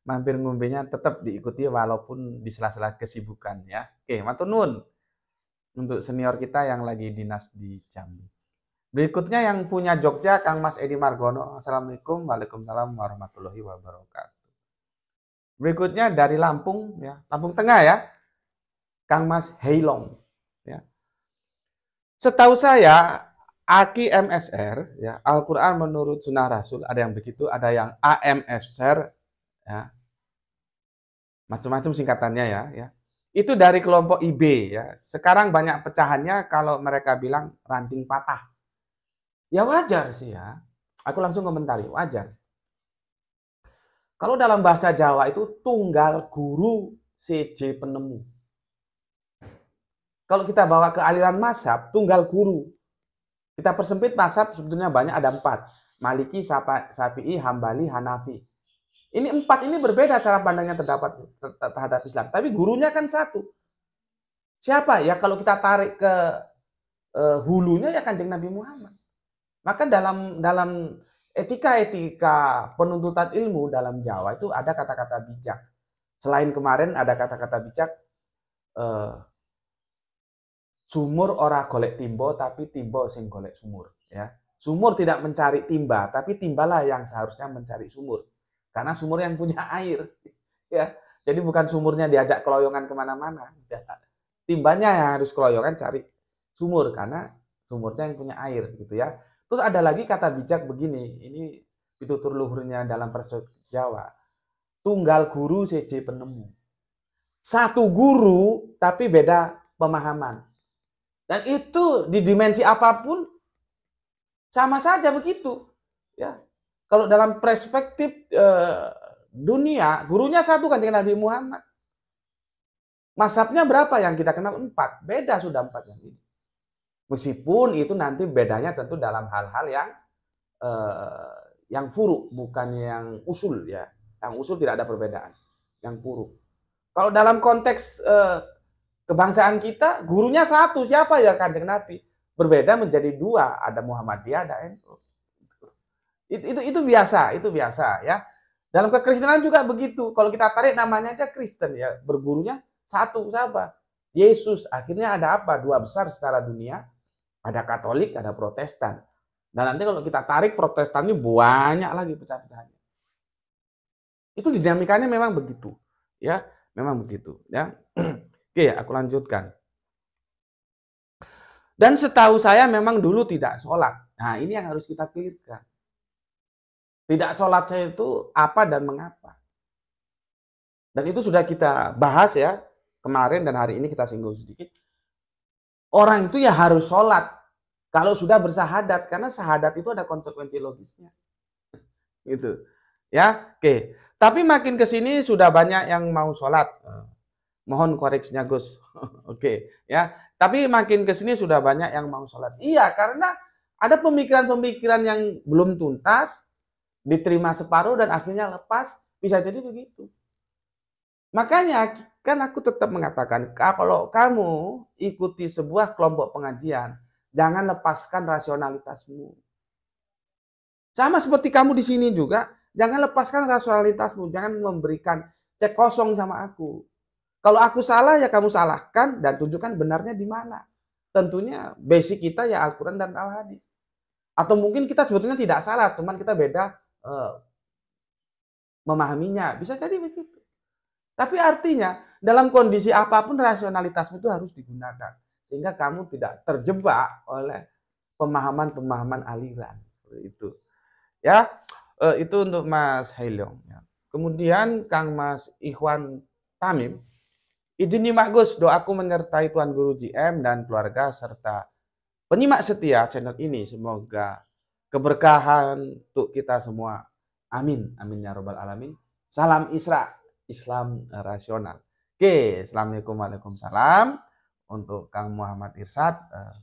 Mampir ngombenya tetap diikuti walaupun di sela-sela kesibukan ya. Oke, matur nuwun untuk senior kita yang lagi dinas di Jambi. Berikutnya yang punya Jogja, Kang Mas Edi Margono. Assalamualaikum, Waalaikumsalam warahmatullahi wabarakatuh. Berikutnya dari Lampung, ya Lampung Tengah ya, Kang Mas Heilong. Ya. Setahu saya Aki MSR, ya Al-Quran menurut sunnah Rasul, ada yang begitu, ada yang AMSR, ya macam-macam singkatannya ya, ya. Itu dari kelompok IB ya. Sekarang banyak pecahannya kalau mereka bilang ranting patah. Ya wajar sih ya. Aku langsung komentari, wajar. Kalau dalam bahasa Jawa itu tunggal guru CJ penemu. Kalau kita bawa ke aliran masab, tunggal guru kita persempit mazhab sebetulnya banyak ada empat. Maliki, Syafi'i, Hambali, Hanafi. Ini empat ini berbeda cara pandangnya terdapat terhadap Islam. Tapi gurunya kan satu. Siapa? Ya kalau kita tarik ke uh, hulunya ya kanjeng Nabi Muhammad. Maka dalam dalam etika-etika penuntutan ilmu dalam Jawa itu ada kata-kata bijak. Selain kemarin ada kata-kata bijak, uh, Sumur ora golek timbo tapi timbo sing golek sumur, ya. Sumur tidak mencari timba, tapi timbalah yang seharusnya mencari sumur. Karena sumur yang punya air, ya. Jadi bukan sumurnya diajak keloyongan kemana-mana. Timbanya yang harus keloyongan cari sumur karena sumurnya yang punya air gitu ya. Terus ada lagi kata bijak begini, ini pitutur luhurnya dalam perspektif Jawa. Tunggal guru CC penemu. Satu guru tapi beda pemahaman. Dan itu di dimensi apapun sama saja begitu. Ya. Kalau dalam perspektif eh, dunia, gurunya satu kan dengan Nabi Muhammad. Masabnya berapa yang kita kenal? Empat. Beda sudah empat yang ini. Meskipun itu nanti bedanya tentu dalam hal-hal yang eh, yang furu, bukan yang usul ya. Yang usul tidak ada perbedaan. Yang furu. Kalau dalam konteks eh, kebangsaan kita gurunya satu siapa ya kanjeng Nabi berbeda menjadi dua ada Muhammadiyah ada NU itu, itu itu biasa itu biasa ya dalam kekristenan juga begitu kalau kita tarik namanya aja Kristen ya bergurunya satu siapa Yesus akhirnya ada apa dua besar secara dunia ada Katolik ada Protestan dan nah, nanti kalau kita tarik Protestannya banyak lagi pecah-pecahannya itu dinamikanya memang begitu ya memang begitu ya Oke, aku lanjutkan. Dan setahu saya memang dulu tidak sholat. Nah ini yang harus kita clearkan. Tidak sholat saya itu apa dan mengapa. Dan itu sudah kita bahas ya kemarin dan hari ini kita singgung sedikit. Orang itu ya harus sholat kalau sudah bersahadat karena sahadat itu ada konsekuensi logisnya. Gitu. Ya, oke. Tapi makin ke sini sudah banyak yang mau sholat. Mohon koreksinya Gus. Oke, okay, ya. Tapi makin ke sini sudah banyak yang mau sholat. Iya, karena ada pemikiran-pemikiran yang belum tuntas, diterima separuh dan akhirnya lepas, bisa jadi begitu. Makanya kan aku tetap mengatakan, kalau kamu ikuti sebuah kelompok pengajian, jangan lepaskan rasionalitasmu. Sama seperti kamu di sini juga, jangan lepaskan rasionalitasmu, jangan memberikan cek kosong sama aku. Kalau aku salah ya kamu salahkan dan tunjukkan benarnya di mana. Tentunya basic kita ya Al-Quran dan Al-Hadis. Atau mungkin kita sebetulnya tidak salah, cuman kita beda uh, memahaminya. Bisa jadi begitu. Tapi artinya dalam kondisi apapun rasionalitasmu itu harus digunakan. Sehingga kamu tidak terjebak oleh pemahaman-pemahaman aliran. Itu. Ya, uh, itu untuk Mas Helong. Ya. Kemudian Kang Mas Ikhwan Tamim Izin Mak Gus, doaku menyertai Tuan Guru GM dan keluarga serta penyimak setia channel ini. Semoga keberkahan untuk kita semua. Amin. Amin ya robbal alamin. Salam Isra, Islam rasional. Oke, Assalamualaikum warahmatullahi Waalaikumsalam. Untuk Kang Muhammad Irsad, eh,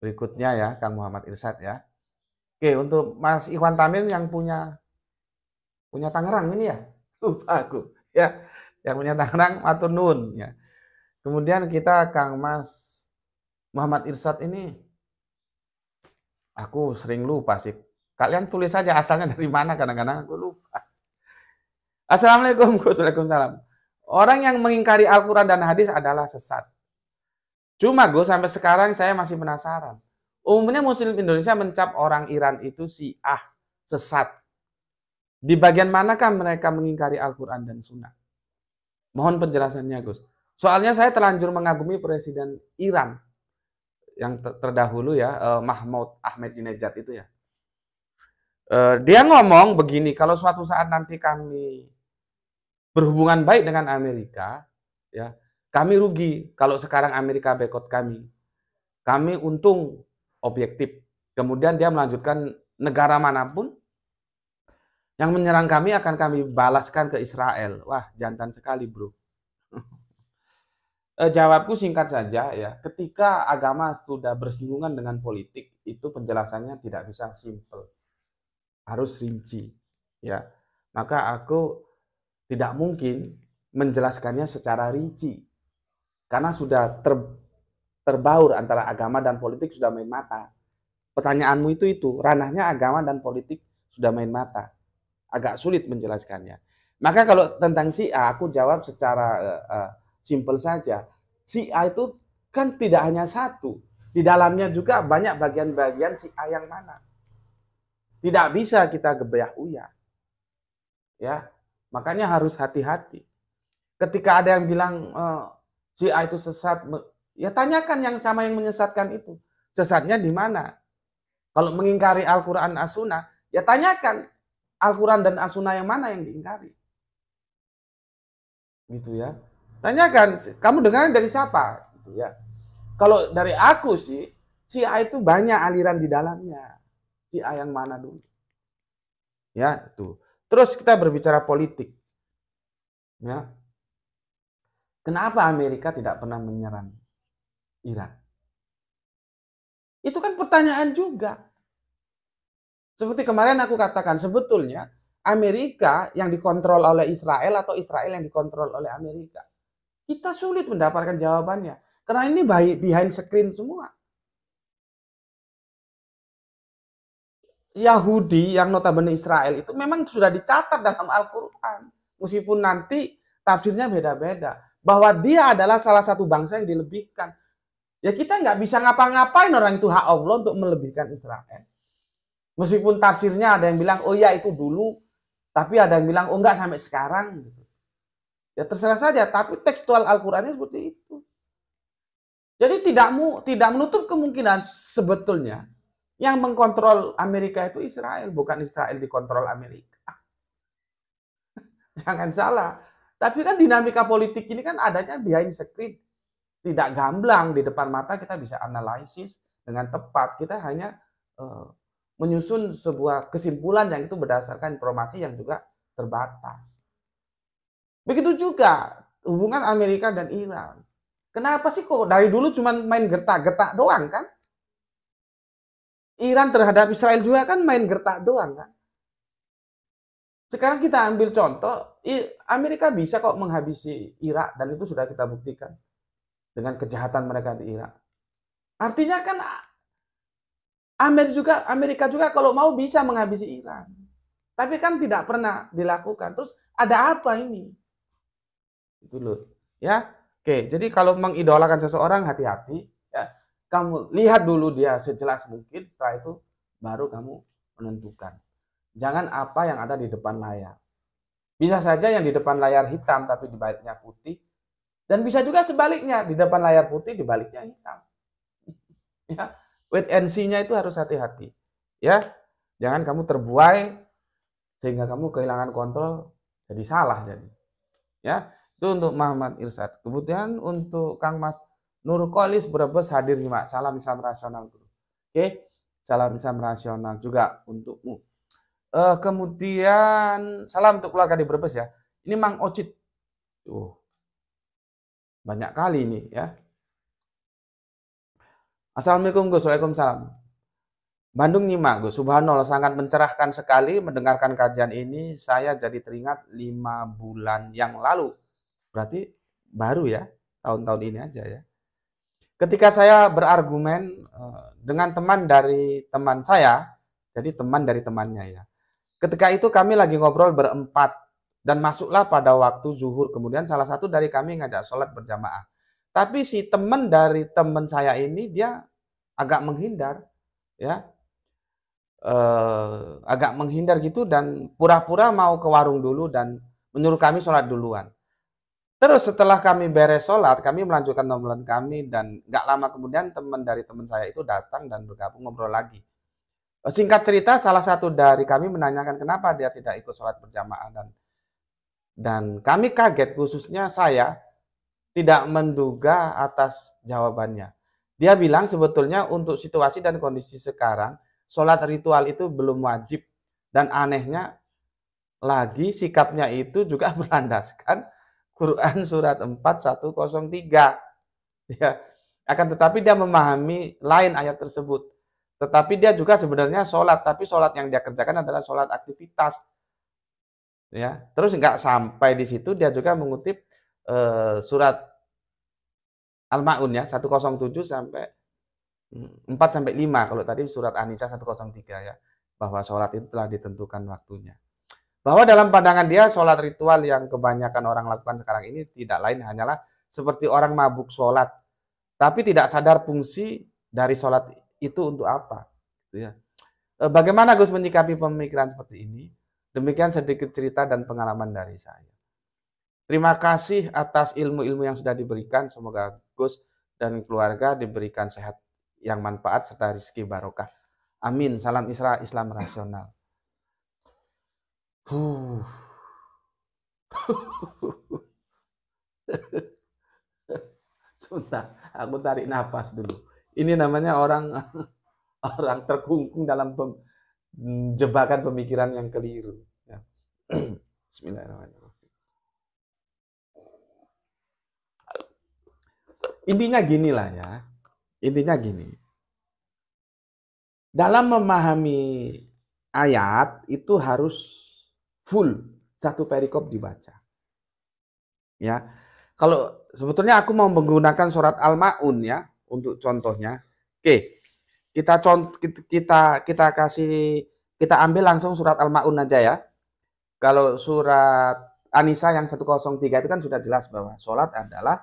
berikutnya ya Kang Muhammad Irsad ya. Oke, untuk Mas iwan tamir yang punya punya Tangerang ini ya. Lupa aku. Ya, yang punya Tangerang matur nun ya. Kemudian kita Kang Mas Muhammad Irsat ini aku sering lupa sih. Kalian tulis saja asalnya dari mana kadang-kadang aku lupa. Assalamualaikum, Waalaikumsalam. Orang yang mengingkari Al-Quran dan hadis adalah sesat. Cuma gue sampai sekarang saya masih penasaran. Umumnya Muslim Indonesia mencap orang Iran itu si ah sesat. Di bagian manakah mereka mengingkari Al-Quran dan Sunnah? Mohon penjelasannya Gus. Soalnya saya terlanjur mengagumi Presiden Iran yang ter terdahulu ya, eh, Mahmoud Ahmadinejad itu ya. Eh, dia ngomong begini, kalau suatu saat nanti kami berhubungan baik dengan Amerika, ya kami rugi kalau sekarang Amerika bekot kami. Kami untung objektif. Kemudian dia melanjutkan negara manapun yang menyerang kami akan kami balaskan ke Israel. Wah, jantan sekali, bro. e, jawabku singkat saja ya. Ketika agama sudah bersinggungan dengan politik, itu penjelasannya tidak bisa simple. Harus rinci, ya. Maka aku tidak mungkin menjelaskannya secara rinci. Karena sudah ter, terbaur antara agama dan politik sudah main mata. Pertanyaanmu itu itu, ranahnya agama dan politik sudah main mata agak sulit menjelaskannya. Maka kalau tentang si A, aku jawab secara uh, eh, uh, eh, simpel saja. Si A itu kan tidak hanya satu. Di dalamnya juga banyak bagian-bagian si A yang mana. Tidak bisa kita gebeah uya. Ya, makanya harus hati-hati. Ketika ada yang bilang uh, si A itu sesat, ya tanyakan yang sama yang menyesatkan itu. Sesatnya di mana? Kalau mengingkari Al-Quran As-Sunnah, ya tanyakan Al-Quran dan asuna yang mana yang diingkari? Gitu ya. Tanyakan, kamu dengar dari siapa? Gitu ya. Kalau dari aku sih, si A itu banyak aliran di dalamnya. Si A yang mana dulu? Ya, itu. Terus kita berbicara politik. Ya. Kenapa Amerika tidak pernah menyerang Iran? Itu kan pertanyaan juga. Seperti kemarin aku katakan, sebetulnya Amerika yang dikontrol oleh Israel atau Israel yang dikontrol oleh Amerika. Kita sulit mendapatkan jawabannya. Karena ini baik behind screen semua. Yahudi yang notabene Israel itu memang sudah dicatat dalam Al-Quran. Meskipun nanti tafsirnya beda-beda. Bahwa dia adalah salah satu bangsa yang dilebihkan. Ya kita nggak bisa ngapa-ngapain orang itu hak Allah untuk melebihkan Israel. Meskipun tafsirnya ada yang bilang, oh ya itu dulu. Tapi ada yang bilang, oh enggak sampai sekarang. Ya terserah saja, tapi tekstual Al-Qurannya seperti itu. Jadi tidak mu, tidak menutup kemungkinan sebetulnya yang mengkontrol Amerika itu Israel, bukan Israel dikontrol Amerika. Jangan salah. Tapi kan dinamika politik ini kan adanya behind screen. Tidak gamblang di depan mata kita bisa analisis dengan tepat. Kita hanya uh, menyusun sebuah kesimpulan yang itu berdasarkan informasi yang juga terbatas. Begitu juga hubungan Amerika dan Iran. Kenapa sih kok dari dulu cuma main gertak-gertak doang kan? Iran terhadap Israel juga kan main gertak doang kan? Sekarang kita ambil contoh, Amerika bisa kok menghabisi Irak dan itu sudah kita buktikan dengan kejahatan mereka di Irak. Artinya kan Amerika juga Amerika juga kalau mau bisa menghabisi Iran. Tapi kan tidak pernah dilakukan. Terus ada apa ini? Itu loh. Ya. Oke, jadi kalau mengidolakan seseorang hati-hati ya. Kamu lihat dulu dia sejelas mungkin, setelah itu baru kamu menentukan. Jangan apa yang ada di depan layar. Bisa saja yang di depan layar hitam tapi di baliknya putih dan bisa juga sebaliknya di depan layar putih di baliknya hitam. Ya wait and see-nya itu harus hati-hati. Ya, jangan kamu terbuai sehingga kamu kehilangan kontrol jadi salah jadi. Ya, itu untuk Muhammad Irsad. Kemudian untuk Kang Mas Nur Kolis Brebes hadir mak. Salam Islam rasional guru. Oke, salam Islam rasional juga untukmu. Uh, kemudian salam untuk keluarga di Brebes ya. Ini Mang Ocit. Uh, banyak kali ini ya. Assalamualaikum Gus, Waalaikumsalam. Bandung Nima Gus, Subhanallah sangat mencerahkan sekali mendengarkan kajian ini. Saya jadi teringat lima bulan yang lalu. Berarti baru ya, tahun-tahun ini aja ya. Ketika saya berargumen eh, dengan teman dari teman saya, jadi teman dari temannya ya. Ketika itu kami lagi ngobrol berempat dan masuklah pada waktu zuhur. Kemudian salah satu dari kami ngajak sholat berjamaah. Tapi si teman dari teman saya ini dia agak menghindar, ya, eh, agak menghindar gitu dan pura-pura mau ke warung dulu dan menyuruh kami sholat duluan. Terus setelah kami beres sholat, kami melanjutkan obrolan kami dan gak lama kemudian teman dari teman saya itu datang dan bergabung ngobrol lagi. Eh, singkat cerita, salah satu dari kami menanyakan kenapa dia tidak ikut sholat berjamaah dan dan kami kaget khususnya saya tidak menduga atas jawabannya. Dia bilang sebetulnya untuk situasi dan kondisi sekarang, sholat ritual itu belum wajib. Dan anehnya lagi sikapnya itu juga berlandaskan Quran surat 4103. Ya. Akan tetapi dia memahami lain ayat tersebut. Tetapi dia juga sebenarnya sholat, tapi sholat yang dia kerjakan adalah sholat aktivitas. Ya, terus nggak sampai di situ dia juga mengutip eh, surat Al-Maun ya 107 sampai 4 mm, sampai 5 kalau tadi surat An-Nisa 103 ya bahwa sholat itu telah ditentukan waktunya. Bahwa dalam pandangan dia sholat ritual yang kebanyakan orang lakukan sekarang ini tidak lain hanyalah seperti orang mabuk sholat tapi tidak sadar fungsi dari sholat itu untuk apa gitu ya. Eh, bagaimana Gus menyikapi pemikiran seperti ini? Demikian sedikit cerita dan pengalaman dari saya. Terima kasih atas ilmu-ilmu yang sudah diberikan. Semoga Gus dan keluarga diberikan sehat yang manfaat serta rezeki barokah. Amin. Salam Isra Islam rasional. Huh. Sebentar, aku tarik nafas dulu. Ini namanya orang orang terkungkung dalam pem, jebakan pemikiran yang keliru. Ya. Bismillahirrahmanirrahim. Intinya gini lah ya. Intinya gini. Dalam memahami ayat itu harus full satu perikop dibaca. Ya. Kalau sebetulnya aku mau menggunakan surat Al-Maun ya untuk contohnya. Oke. Kita contoh kita kita kasih kita ambil langsung surat Al-Maun aja ya. Kalau surat Anisa yang 103 itu kan sudah jelas bahwa sholat adalah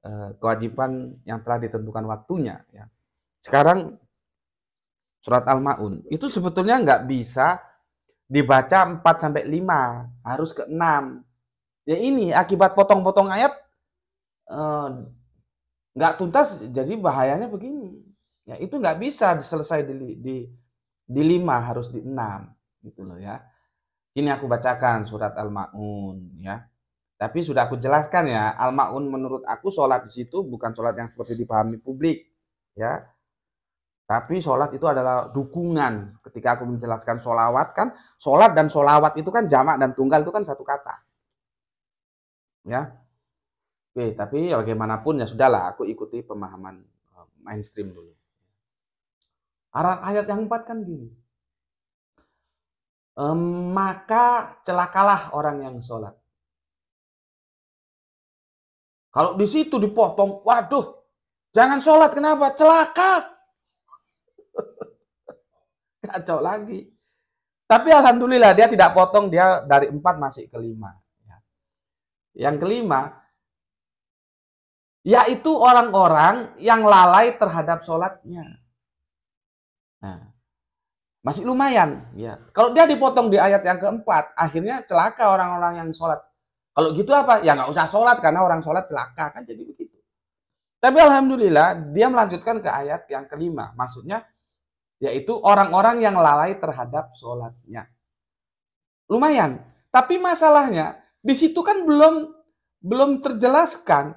Eh, kewajiban yang telah ditentukan waktunya. Ya. Sekarang surat Al-Maun itu sebetulnya nggak bisa dibaca 4 sampai 5, harus ke 6. Ya ini akibat potong-potong ayat eh, tuntas jadi bahayanya begini. Ya itu nggak bisa diselesai di, di di 5 harus di 6 gitu loh ya. Ini aku bacakan surat Al-Maun ya. Tapi sudah aku jelaskan ya, al-ma'un menurut aku sholat di situ bukan sholat yang seperti dipahami publik, ya. Tapi sholat itu adalah dukungan. Ketika aku menjelaskan sholawat kan, sholat dan sholawat itu kan jamak dan tunggal itu kan satu kata, ya. Oke, tapi ya bagaimanapun ya sudahlah, aku ikuti pemahaman eh, mainstream dulu. Arah ayat yang empat kan gini. Ehm, maka celakalah orang yang sholat kalau di situ dipotong, waduh, jangan sholat kenapa? Celaka. Kacau lagi. Tapi alhamdulillah dia tidak potong, dia dari empat masih kelima. Ya. Yang kelima, yaitu orang-orang yang lalai terhadap sholatnya. Nah, masih lumayan ya. Kalau dia dipotong di ayat yang keempat, akhirnya celaka orang-orang yang sholat kalau gitu apa? Ya nggak usah sholat karena orang sholat celaka kan jadi begitu. Tapi alhamdulillah dia melanjutkan ke ayat yang kelima. Maksudnya yaitu orang-orang yang lalai terhadap sholatnya. Lumayan. Tapi masalahnya di situ kan belum belum terjelaskan.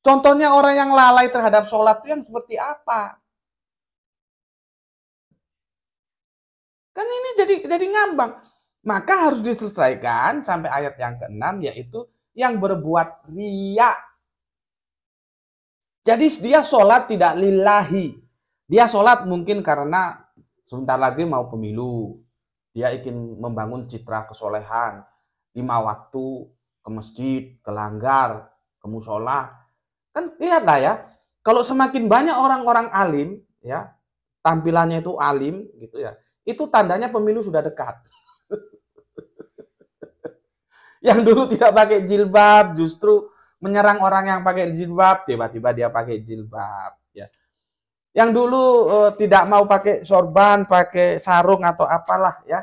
Contohnya orang yang lalai terhadap sholat itu yang seperti apa? Kan ini jadi jadi ngambang. Maka harus diselesaikan sampai ayat yang ke-6 yaitu yang berbuat ria. Jadi dia sholat tidak lillahi. Dia sholat mungkin karena sebentar lagi mau pemilu. Dia ingin membangun citra kesolehan. Lima waktu ke masjid, ke langgar, ke musola. Kan lihatlah ya, kalau semakin banyak orang-orang alim, ya tampilannya itu alim gitu ya, itu tandanya pemilu sudah dekat yang dulu tidak pakai jilbab justru menyerang orang yang pakai jilbab tiba-tiba dia pakai jilbab ya yang dulu eh, tidak mau pakai sorban pakai sarung atau apalah ya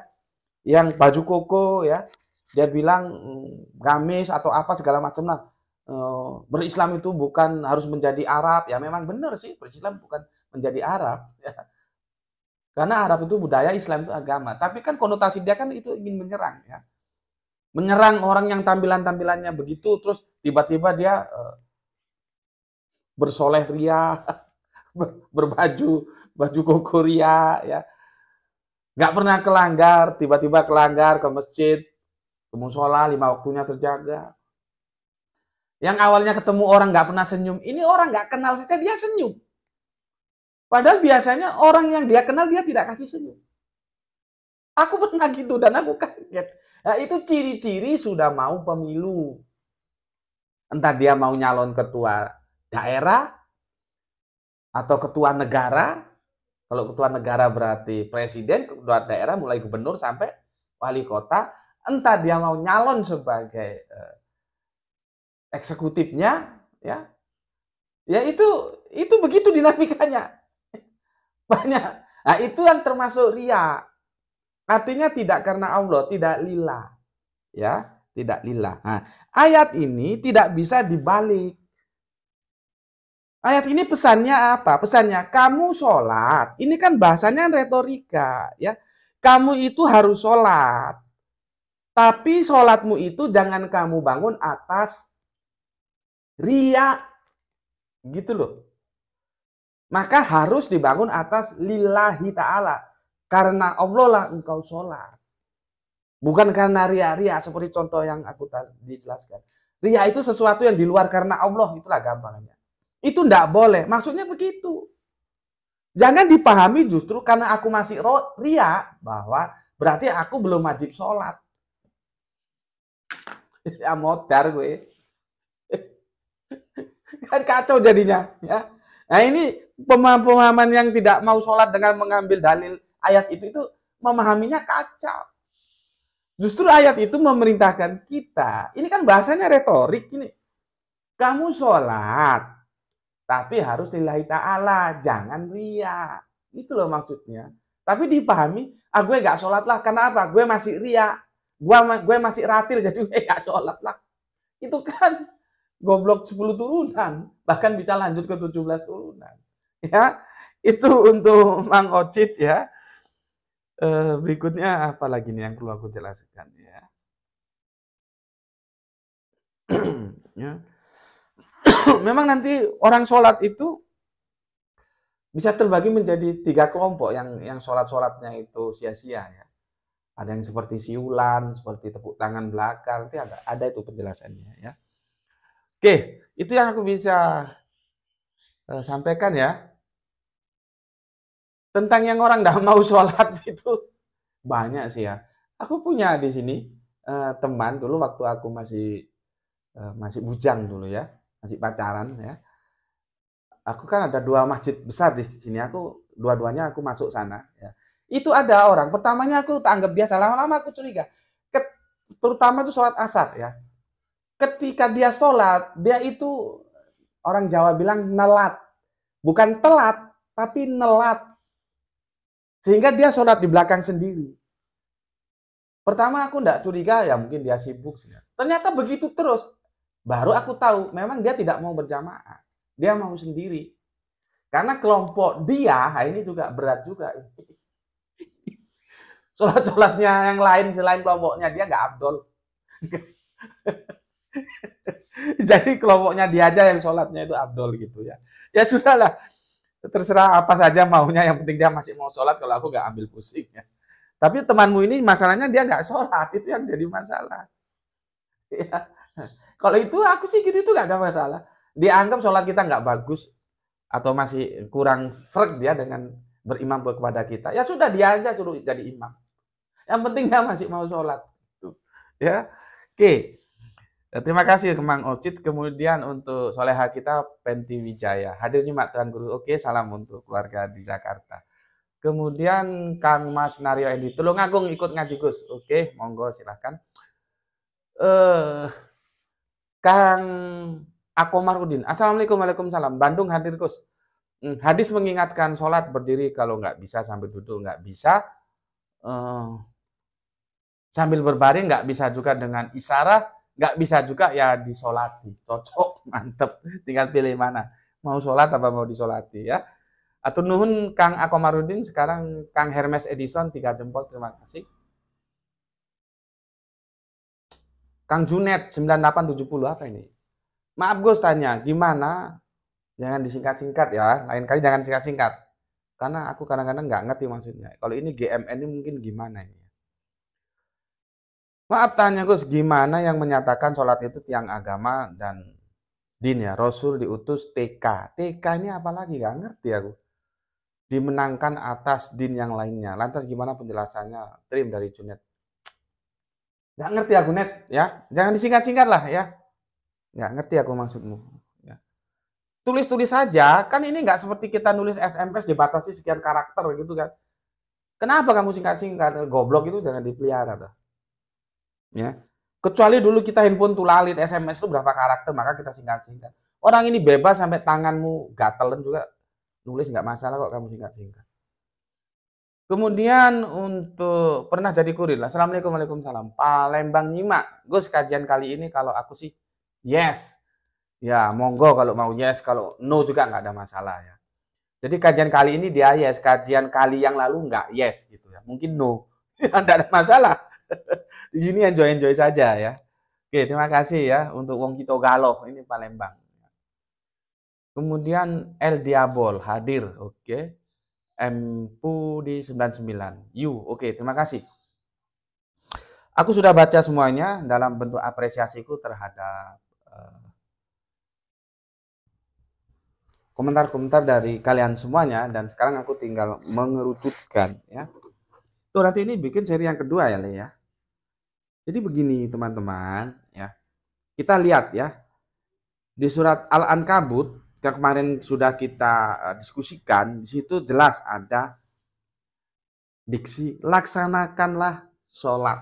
yang baju koko ya dia bilang hmm, gamis atau apa segala macam lah eh, berislam itu bukan harus menjadi Arab ya memang benar sih berislam bukan menjadi Arab ya. karena Arab itu budaya Islam itu agama tapi kan konotasi dia kan itu ingin menyerang ya menyerang orang yang tampilan-tampilannya begitu terus tiba-tiba dia eh, bersoleh ria berbaju baju koko ria ya nggak pernah kelanggar tiba-tiba kelanggar ke masjid ke musola lima waktunya terjaga yang awalnya ketemu orang nggak pernah senyum ini orang nggak kenal saja dia senyum padahal biasanya orang yang dia kenal dia tidak kasih senyum aku pernah gitu dan aku kaget Nah, itu ciri-ciri sudah mau pemilu. Entah dia mau nyalon ketua daerah atau ketua negara. Kalau ketua negara berarti presiden, ketua daerah mulai gubernur sampai wali kota. Entah dia mau nyalon sebagai eh, eksekutifnya, ya, ya itu itu begitu dinamikanya banyak. Nah itu yang termasuk ria. Artinya tidak karena Allah, tidak lila Ya, tidak lila Nah, ayat ini tidak bisa dibalik. Ayat ini pesannya apa? Pesannya kamu sholat. Ini kan bahasanya kan retorika, ya. Kamu itu harus sholat. Tapi sholatmu itu jangan kamu bangun atas ria. Gitu loh. Maka harus dibangun atas lillahi ta'ala karena Allah lah engkau sholat. Bukan karena ria-ria seperti contoh yang aku tadi jelaskan. Ria itu sesuatu yang di luar karena Allah, itulah gampangnya. Itu ndak boleh, maksudnya begitu. Jangan dipahami justru karena aku masih ria bahwa berarti aku belum wajib sholat. Ya modar gue. Kan kacau jadinya. ya. Nah ini pemahaman yang tidak mau sholat dengan mengambil dalil ayat itu itu memahaminya kacau. Justru ayat itu memerintahkan kita. Ini kan bahasanya retorik ini. Kamu sholat, tapi harus lillahi ta'ala. Jangan ria. Itu loh maksudnya. Tapi dipahami, ah gue gak sholat lah. Kenapa? Gue masih ria. Gue, gue masih ratil, jadi gue gak sholat lah. Itu kan goblok 10 turunan. Bahkan bisa lanjut ke 17 turunan. Ya, itu untuk Mang Ocit ya. Eh, berikutnya apa lagi nih yang perlu aku jelaskan ya ya memang nanti orang sholat itu bisa terbagi menjadi tiga kelompok yang yang sholat sholatnya itu sia-sia ya ada yang seperti siulan seperti tepuk tangan belakang nanti ada ada itu penjelasannya ya oke itu yang aku bisa uh, sampaikan ya tentang yang orang tidak mau sholat itu banyak sih ya. Aku punya di sini uh, teman dulu waktu aku masih uh, masih bujang dulu ya, masih pacaran ya. Aku kan ada dua masjid besar di sini. Aku dua-duanya aku masuk sana. Ya. Itu ada orang. Pertamanya aku anggap biasa. Lama-lama aku curiga. Ket, terutama itu sholat asar ya. Ketika dia sholat, dia itu orang Jawa bilang nelat. Bukan telat, tapi nelat. Sehingga dia sholat di belakang sendiri. Pertama aku tidak curiga, ya mungkin dia sibuk. Ternyata begitu terus. Baru aku tahu, memang dia tidak mau berjamaah. Dia mau sendiri. Karena kelompok dia, ini juga berat juga. Sholat-sholatnya yang lain selain kelompoknya dia nggak abdol. Jadi kelompoknya dia aja yang sholatnya itu abdol gitu ya. Ya sudahlah terserah apa saja maunya yang penting dia masih mau sholat kalau aku nggak ambil pusing ya. tapi temanmu ini masalahnya dia nggak sholat itu yang jadi masalah ya. kalau itu aku sih gitu itu nggak ada masalah dianggap sholat kita nggak bagus atau masih kurang serg dia dengan berimam kepada kita ya sudah dia aja suruh jadi imam yang penting dia masih mau sholat gitu. ya oke Ya, terima kasih Kemang Ocit. Kemudian untuk soleha kita Penti Wijaya. Hadir nyimak Tuan Guru. Oke, salam untuk keluarga di Jakarta. Kemudian Kang Mas Nario Tolong Tulungagung ikut ngaji Gus. Oke, monggo silahkan. Uh, eh, Kang Akomar Udin. Assalamualaikum waalaikumsalam. Bandung hadir Gus. Hmm, hadis mengingatkan sholat berdiri kalau nggak bisa sambil duduk nggak bisa. Uh, sambil berbaring nggak bisa juga dengan isyarah nggak bisa juga ya disolati cocok mantep tinggal pilih mana mau sholat apa mau disolati ya atau nuhun Kang Akomarudin sekarang Kang Hermes Edison tiga jempol terima kasih Kang Junet 9870 apa ini maaf gue tanya gimana jangan disingkat-singkat ya lain kali jangan singkat-singkat karena aku kadang-kadang nggak ngerti maksudnya kalau ini GMN ini mungkin gimana ini Maaf tanya Gus, gimana yang menyatakan sholat itu tiang agama dan din ya? Rasul diutus TK. TK ini apa lagi? Gak ngerti aku. Dimenangkan atas din yang lainnya. Lantas gimana penjelasannya? Trim dari Junet. Gak ngerti aku net ya. Jangan disingkat-singkat lah ya. Gak ngerti aku maksudmu ya? tulis-tulis saja kan ini nggak seperti kita nulis SMS dibatasi sekian karakter gitu kan kenapa kamu singkat-singkat goblok itu jangan dipelihara dah Ya. Kecuali dulu kita handphone tulalit SMS itu berapa karakter, maka kita singkat-singkat. Orang ini bebas sampai tanganmu gatelan juga nulis nggak masalah kok kamu singkat-singkat. Kemudian untuk pernah jadi kurir lah. Assalamualaikum Waalaikumsalam. Palembang nyimak. Gus kajian kali ini kalau aku sih yes. Ya monggo kalau mau yes. Kalau no juga nggak ada masalah ya. Jadi kajian kali ini dia yes. Kajian kali yang lalu nggak yes gitu ya. Mungkin no. Nggak ada masalah. di sini enjoy-enjoy saja ya. Oke, terima kasih ya untuk Wong Kito Galoh ini Palembang. Kemudian El Diabol hadir, oke. M Mpu di 99. You, oke, terima kasih. Aku sudah baca semuanya dalam bentuk apresiasiku terhadap eh, komentar-komentar uh, dari kalian semuanya dan sekarang aku tinggal mengerucutkan ya. Tuh nanti ini bikin seri yang kedua ya, Le ya. Jadi begini teman-teman ya. Kita lihat ya. Di surat Al-Ankabut yang kemarin sudah kita eh, diskusikan, di situ jelas ada diksi laksanakanlah sholat.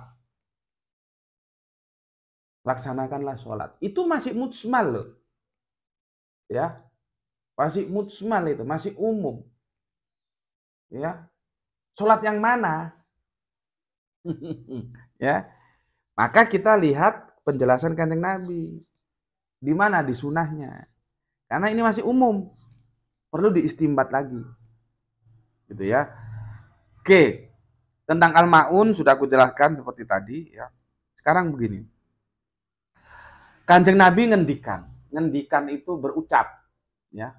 Laksanakanlah sholat. Itu masih mutsmal loh. Ya. Masih mutsmal itu, masih umum. Ya. Sholat yang mana? ya maka kita lihat penjelasan kanjeng Nabi. Di mana? Di sunahnya. Karena ini masih umum. Perlu diistimbat lagi. Gitu ya. Oke. Tentang al-ma'un sudah aku jelaskan seperti tadi. ya. Sekarang begini. Kanjeng Nabi ngendikan. Ngendikan itu berucap. ya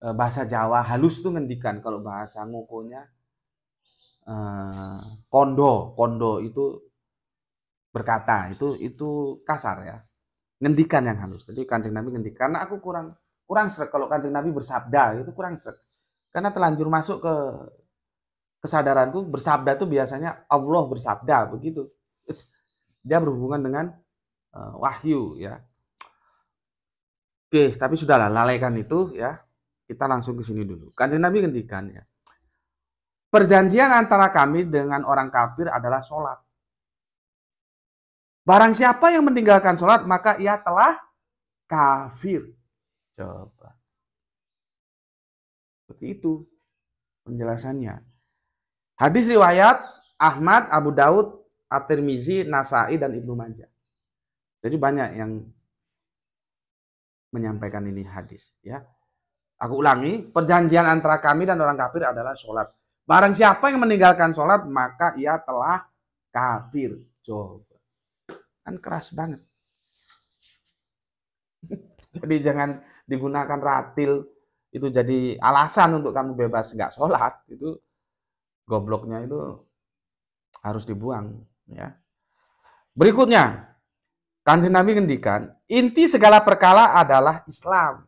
e, Bahasa Jawa halus itu ngendikan. Kalau bahasa ngukulnya eh, kondo. Kondo itu berkata itu itu kasar ya ngendikan yang halus jadi kancing nabi ngendikan karena aku kurang kurang serak kalau kancing nabi bersabda itu kurang serak karena telanjur masuk ke kesadaranku bersabda itu biasanya Allah bersabda begitu dia berhubungan dengan uh, wahyu ya oke tapi sudahlah lalaikan itu ya kita langsung ke sini dulu kancing nabi ngendikan ya perjanjian antara kami dengan orang kafir adalah sholat Barang siapa yang meninggalkan sholat, maka ia telah kafir. Coba. Seperti itu penjelasannya. Hadis riwayat Ahmad, Abu Daud, At-Tirmizi, Nasai, dan Ibnu Majah. Jadi banyak yang menyampaikan ini hadis. Ya, Aku ulangi, perjanjian antara kami dan orang kafir adalah sholat. Barang siapa yang meninggalkan sholat, maka ia telah kafir. Coba kan keras banget jadi jangan digunakan ratil itu jadi alasan untuk kamu bebas nggak sholat itu gobloknya itu harus dibuang ya berikutnya kanjeng nabi ngendikan inti segala perkala adalah Islam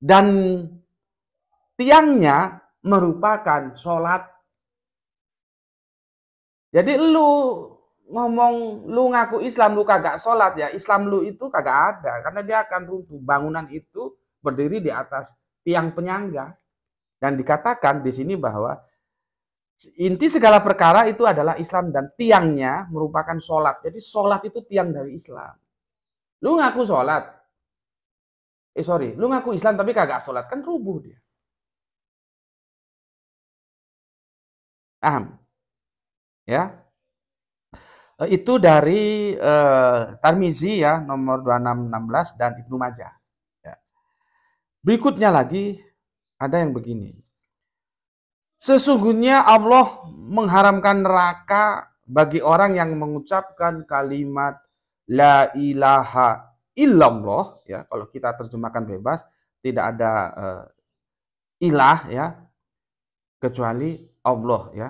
dan tiangnya merupakan sholat jadi lu ngomong lu ngaku Islam lu kagak sholat ya Islam lu itu kagak ada karena dia akan runtuh bangunan itu berdiri di atas tiang penyangga dan dikatakan di sini bahwa inti segala perkara itu adalah Islam dan tiangnya merupakan sholat jadi sholat itu tiang dari Islam lu ngaku sholat eh sorry lu ngaku Islam tapi kagak sholat kan rubuh dia paham ya Eh, itu dari uh, Tarmizi ya nomor 2616 dan Ibnu Majah. Ya. Berikutnya lagi ada yang begini. Sesungguhnya Allah mengharamkan neraka bagi orang yang mengucapkan kalimat la ilaha illallah ya kalau kita terjemahkan bebas tidak ada uh, ilah ya kecuali Allah ya.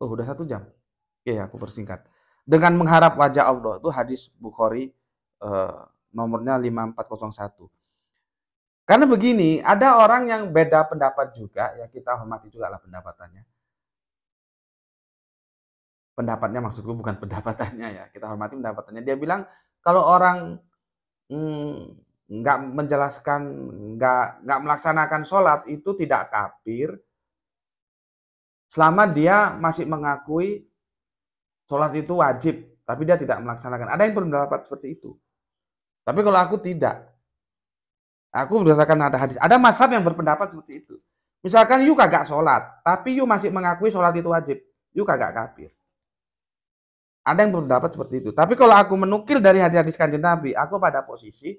Oh, udah satu jam. Oke, iya, ya, aku persingkat dengan mengharap wajah Allah itu hadis Bukhari eh, nomornya 5401. Karena begini, ada orang yang beda pendapat juga, ya kita hormati juga lah pendapatannya. Pendapatnya maksudku bukan pendapatannya ya, kita hormati pendapatannya. Dia bilang kalau orang hmm, nggak mm, menjelaskan, nggak nggak melaksanakan sholat itu tidak kafir, selama dia masih mengakui sholat itu wajib, tapi dia tidak melaksanakan. Ada yang belum dapat seperti itu. Tapi kalau aku tidak, aku berdasarkan ada hadis. Ada masab yang berpendapat seperti itu. Misalkan you kagak sholat, tapi you masih mengakui sholat itu wajib, you kagak kafir. Ada yang berpendapat seperti itu. Tapi kalau aku menukil dari hadis-hadis kanjeng Nabi, aku pada posisi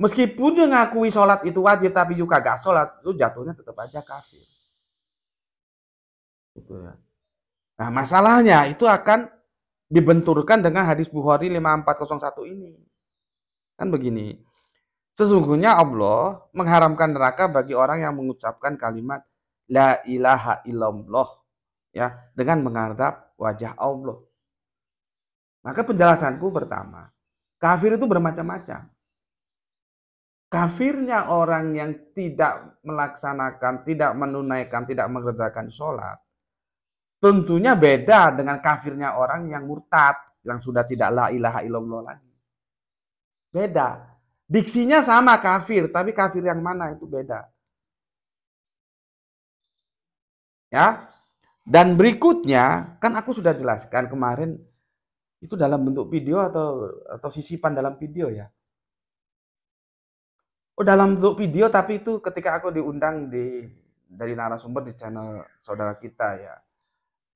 Meskipun dia ngakui sholat itu wajib, tapi juga gak sholat, itu jatuhnya tetap aja kafir. Gitu ya. Nah, masalahnya itu akan dibenturkan dengan hadis Bukhari 5401 ini. Kan begini. Sesungguhnya Allah mengharamkan neraka bagi orang yang mengucapkan kalimat la ilaha illallah ya dengan menghadap wajah Allah. Maka penjelasanku pertama, kafir itu bermacam-macam. Kafirnya orang yang tidak melaksanakan, tidak menunaikan, tidak mengerjakan sholat, Tentunya beda dengan kafirnya orang yang murtad, yang sudah tidak la ilaha illallah lagi. Beda. Diksinya sama kafir, tapi kafir yang mana itu beda. Ya. Dan berikutnya, kan aku sudah jelaskan kemarin itu dalam bentuk video atau atau sisipan dalam video ya. Oh, dalam bentuk video tapi itu ketika aku diundang di dari narasumber di channel saudara kita ya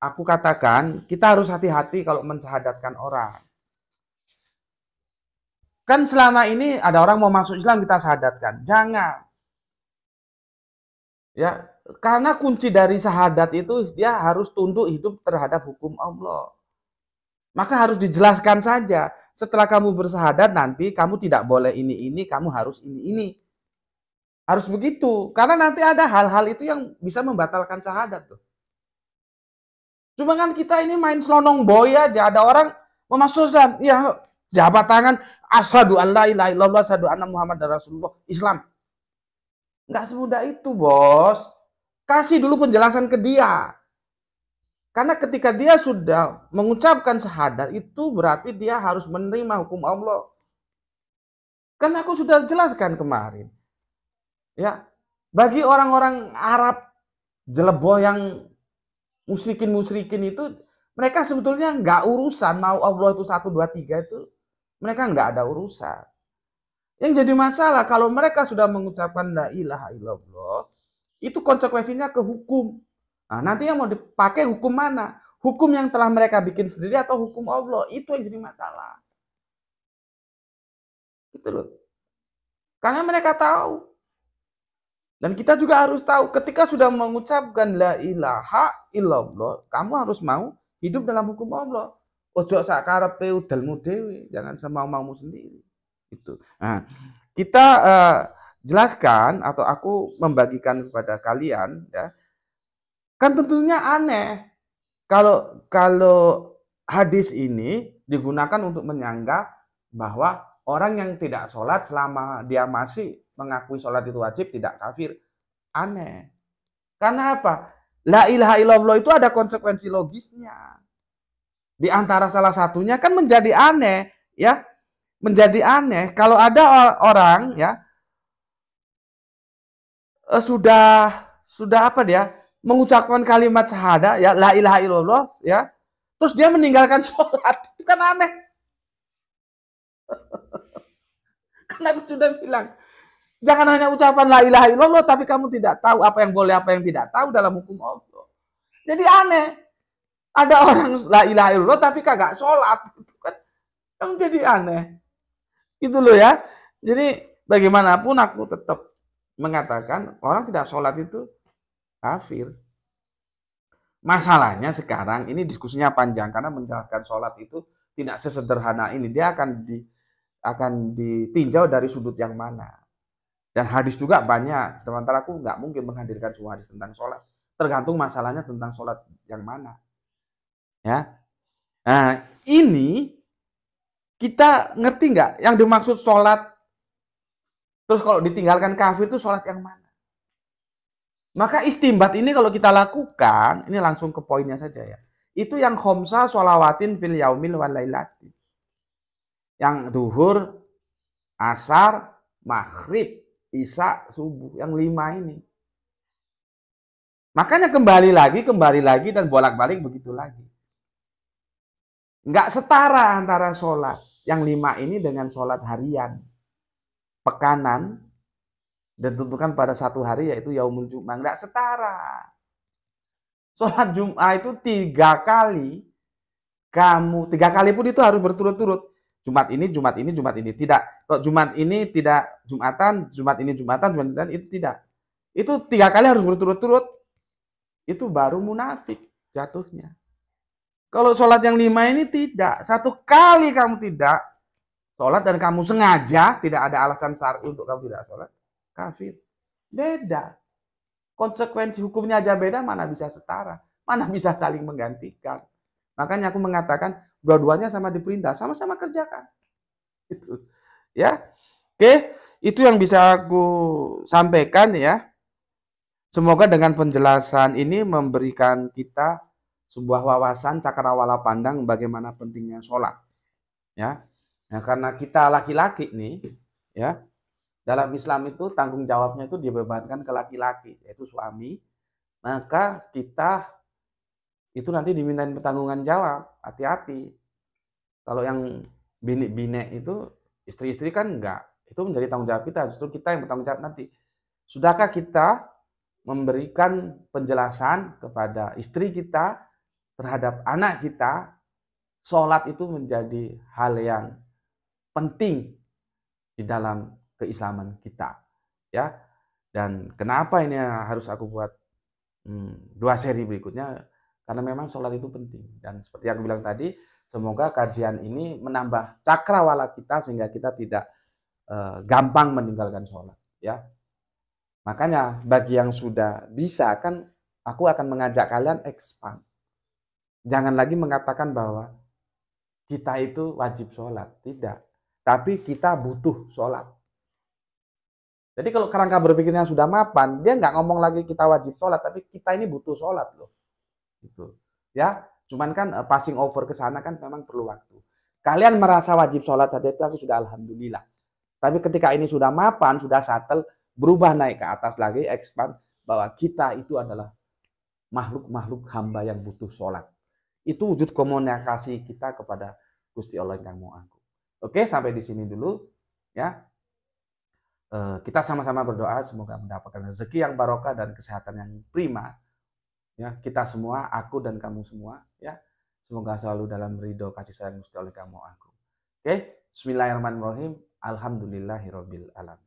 aku katakan kita harus hati-hati kalau mensahadatkan orang. Kan selama ini ada orang mau masuk Islam kita sahadatkan. Jangan. Ya, karena kunci dari sahadat itu dia harus tunduk hidup terhadap hukum Allah. Maka harus dijelaskan saja. Setelah kamu bersahadat nanti kamu tidak boleh ini ini, kamu harus ini ini. Harus begitu. Karena nanti ada hal-hal itu yang bisa membatalkan sahadat tuh. Cuma kan kita ini main selonong boy aja. Ada orang memasukkan, ya jabat tangan, asadu an la ilaha illallah, anak anna Muhammad Rasulullah, Islam. Nggak semudah itu, bos. Kasih dulu penjelasan ke dia. Karena ketika dia sudah mengucapkan sehadar itu berarti dia harus menerima hukum Allah. karena aku sudah jelaskan kemarin. Ya, bagi orang-orang Arab jelebo yang Musrikin musrikin itu mereka sebetulnya nggak urusan mau Allah itu satu dua tiga itu mereka nggak ada urusan. Yang jadi masalah kalau mereka sudah mengucapkan la ilaha illallah itu konsekuensinya ke hukum. Nah, nanti yang mau dipakai hukum mana? Hukum yang telah mereka bikin sendiri atau hukum Allah itu yang jadi masalah. Gitu loh. Karena mereka tahu dan kita juga harus tahu ketika sudah mengucapkan la ilaha illallah, kamu harus mau hidup dalam hukum Allah. Ojo sakarepe udalmu dewi, jangan semau-mau sendiri. Itu. Nah, kita uh, jelaskan atau aku membagikan kepada kalian ya. Kan tentunya aneh kalau kalau hadis ini digunakan untuk menyanggah bahwa orang yang tidak sholat selama dia masih mengakui sholat itu wajib tidak kafir. Aneh. Karena apa? La ilaha illallah itu ada konsekuensi logisnya. Di antara salah satunya kan menjadi aneh, ya. Menjadi aneh kalau ada orang ya eh, sudah sudah apa dia mengucapkan kalimat syahada ya la ilaha illallah ya terus dia meninggalkan sholat itu kan aneh karena aku sudah bilang Jangan hanya ucapan la ilaha illallah tapi kamu tidak tahu apa yang boleh apa yang tidak tahu dalam hukum Allah. Jadi aneh. Ada orang la ilaha illallah tapi kagak sholat. Itu kan yang jadi aneh. Itu loh ya. Jadi bagaimanapun aku tetap mengatakan orang tidak sholat itu kafir. Masalahnya sekarang ini diskusinya panjang karena menjelaskan sholat itu tidak sesederhana ini. Dia akan di akan ditinjau dari sudut yang mana. Dan hadis juga banyak. Sementara aku nggak mungkin menghadirkan semua hadis tentang sholat. Tergantung masalahnya tentang sholat yang mana. Ya. Nah, ini kita ngerti nggak yang dimaksud sholat? Terus kalau ditinggalkan kafir itu sholat yang mana? Maka istimbat ini kalau kita lakukan, ini langsung ke poinnya saja ya. Itu yang khomsa sholawatin fil yaumil walailati. Yang duhur, asar, maghrib Isa, subuh. Yang lima ini. Makanya kembali lagi, kembali lagi, dan bolak-balik begitu lagi. Enggak setara antara sholat. Yang lima ini dengan sholat harian. Pekanan. Dan tentukan pada satu hari yaitu Yaumul Jum'ah. Enggak setara. Sholat Jum'ah itu tiga kali. Kamu, tiga kali pun itu harus berturut-turut Jumat ini, Jumat ini, Jumat ini. Tidak. Kalau Jumat ini tidak Jumatan, Jumat ini Jumatan, Jumat ini itu tidak. Itu tiga kali harus berturut-turut. Itu baru munafik jatuhnya. Kalau sholat yang lima ini tidak. Satu kali kamu tidak sholat dan kamu sengaja tidak ada alasan syar'i untuk kamu tidak sholat, kafir. Beda. Konsekuensi hukumnya aja beda, mana bisa setara. Mana bisa saling menggantikan. Makanya aku mengatakan, Dua-duanya sama diperintah, sama-sama kerjakan. Itu. Ya. Oke, itu yang bisa aku sampaikan ya. Semoga dengan penjelasan ini memberikan kita sebuah wawasan cakrawala pandang bagaimana pentingnya sholat. Ya. Nah, karena kita laki-laki nih, ya. Dalam Islam itu tanggung jawabnya itu dibebankan ke laki-laki, yaitu suami. Maka kita itu nanti dimintain pertanggungan jawab hati-hati kalau yang binek-binek itu istri-istri kan enggak itu menjadi tanggung jawab kita justru kita yang bertanggung jawab nanti sudahkah kita memberikan penjelasan kepada istri kita terhadap anak kita sholat itu menjadi hal yang penting di dalam keislaman kita ya dan kenapa ini harus aku buat hmm, dua seri berikutnya karena memang sholat itu penting. Dan seperti yang aku bilang tadi, semoga kajian ini menambah cakrawala kita sehingga kita tidak e, gampang meninggalkan sholat. Ya, Makanya bagi yang sudah bisa kan aku akan mengajak kalian expand. Jangan lagi mengatakan bahwa kita itu wajib sholat. Tidak. Tapi kita butuh sholat. Jadi kalau kerangka berpikirnya sudah mapan, dia nggak ngomong lagi kita wajib sholat, tapi kita ini butuh sholat loh gitu ya cuman kan eh, passing over ke sana kan memang perlu waktu kalian merasa wajib sholat saja itu aku sudah alhamdulillah tapi ketika ini sudah mapan sudah satel berubah naik ke atas lagi expand bahwa kita itu adalah makhluk-makhluk hamba yang butuh sholat itu wujud komunikasi kita kepada Gusti Allah yang mau aku oke sampai di sini dulu ya eh, kita sama-sama berdoa semoga mendapatkan rezeki yang barokah dan kesehatan yang prima ya kita semua aku dan kamu semua ya semoga selalu dalam ridho kasih sayang mesti oleh kamu aku oke Bismillahirrahmanirrahim Alhamdulillahirobbil alamin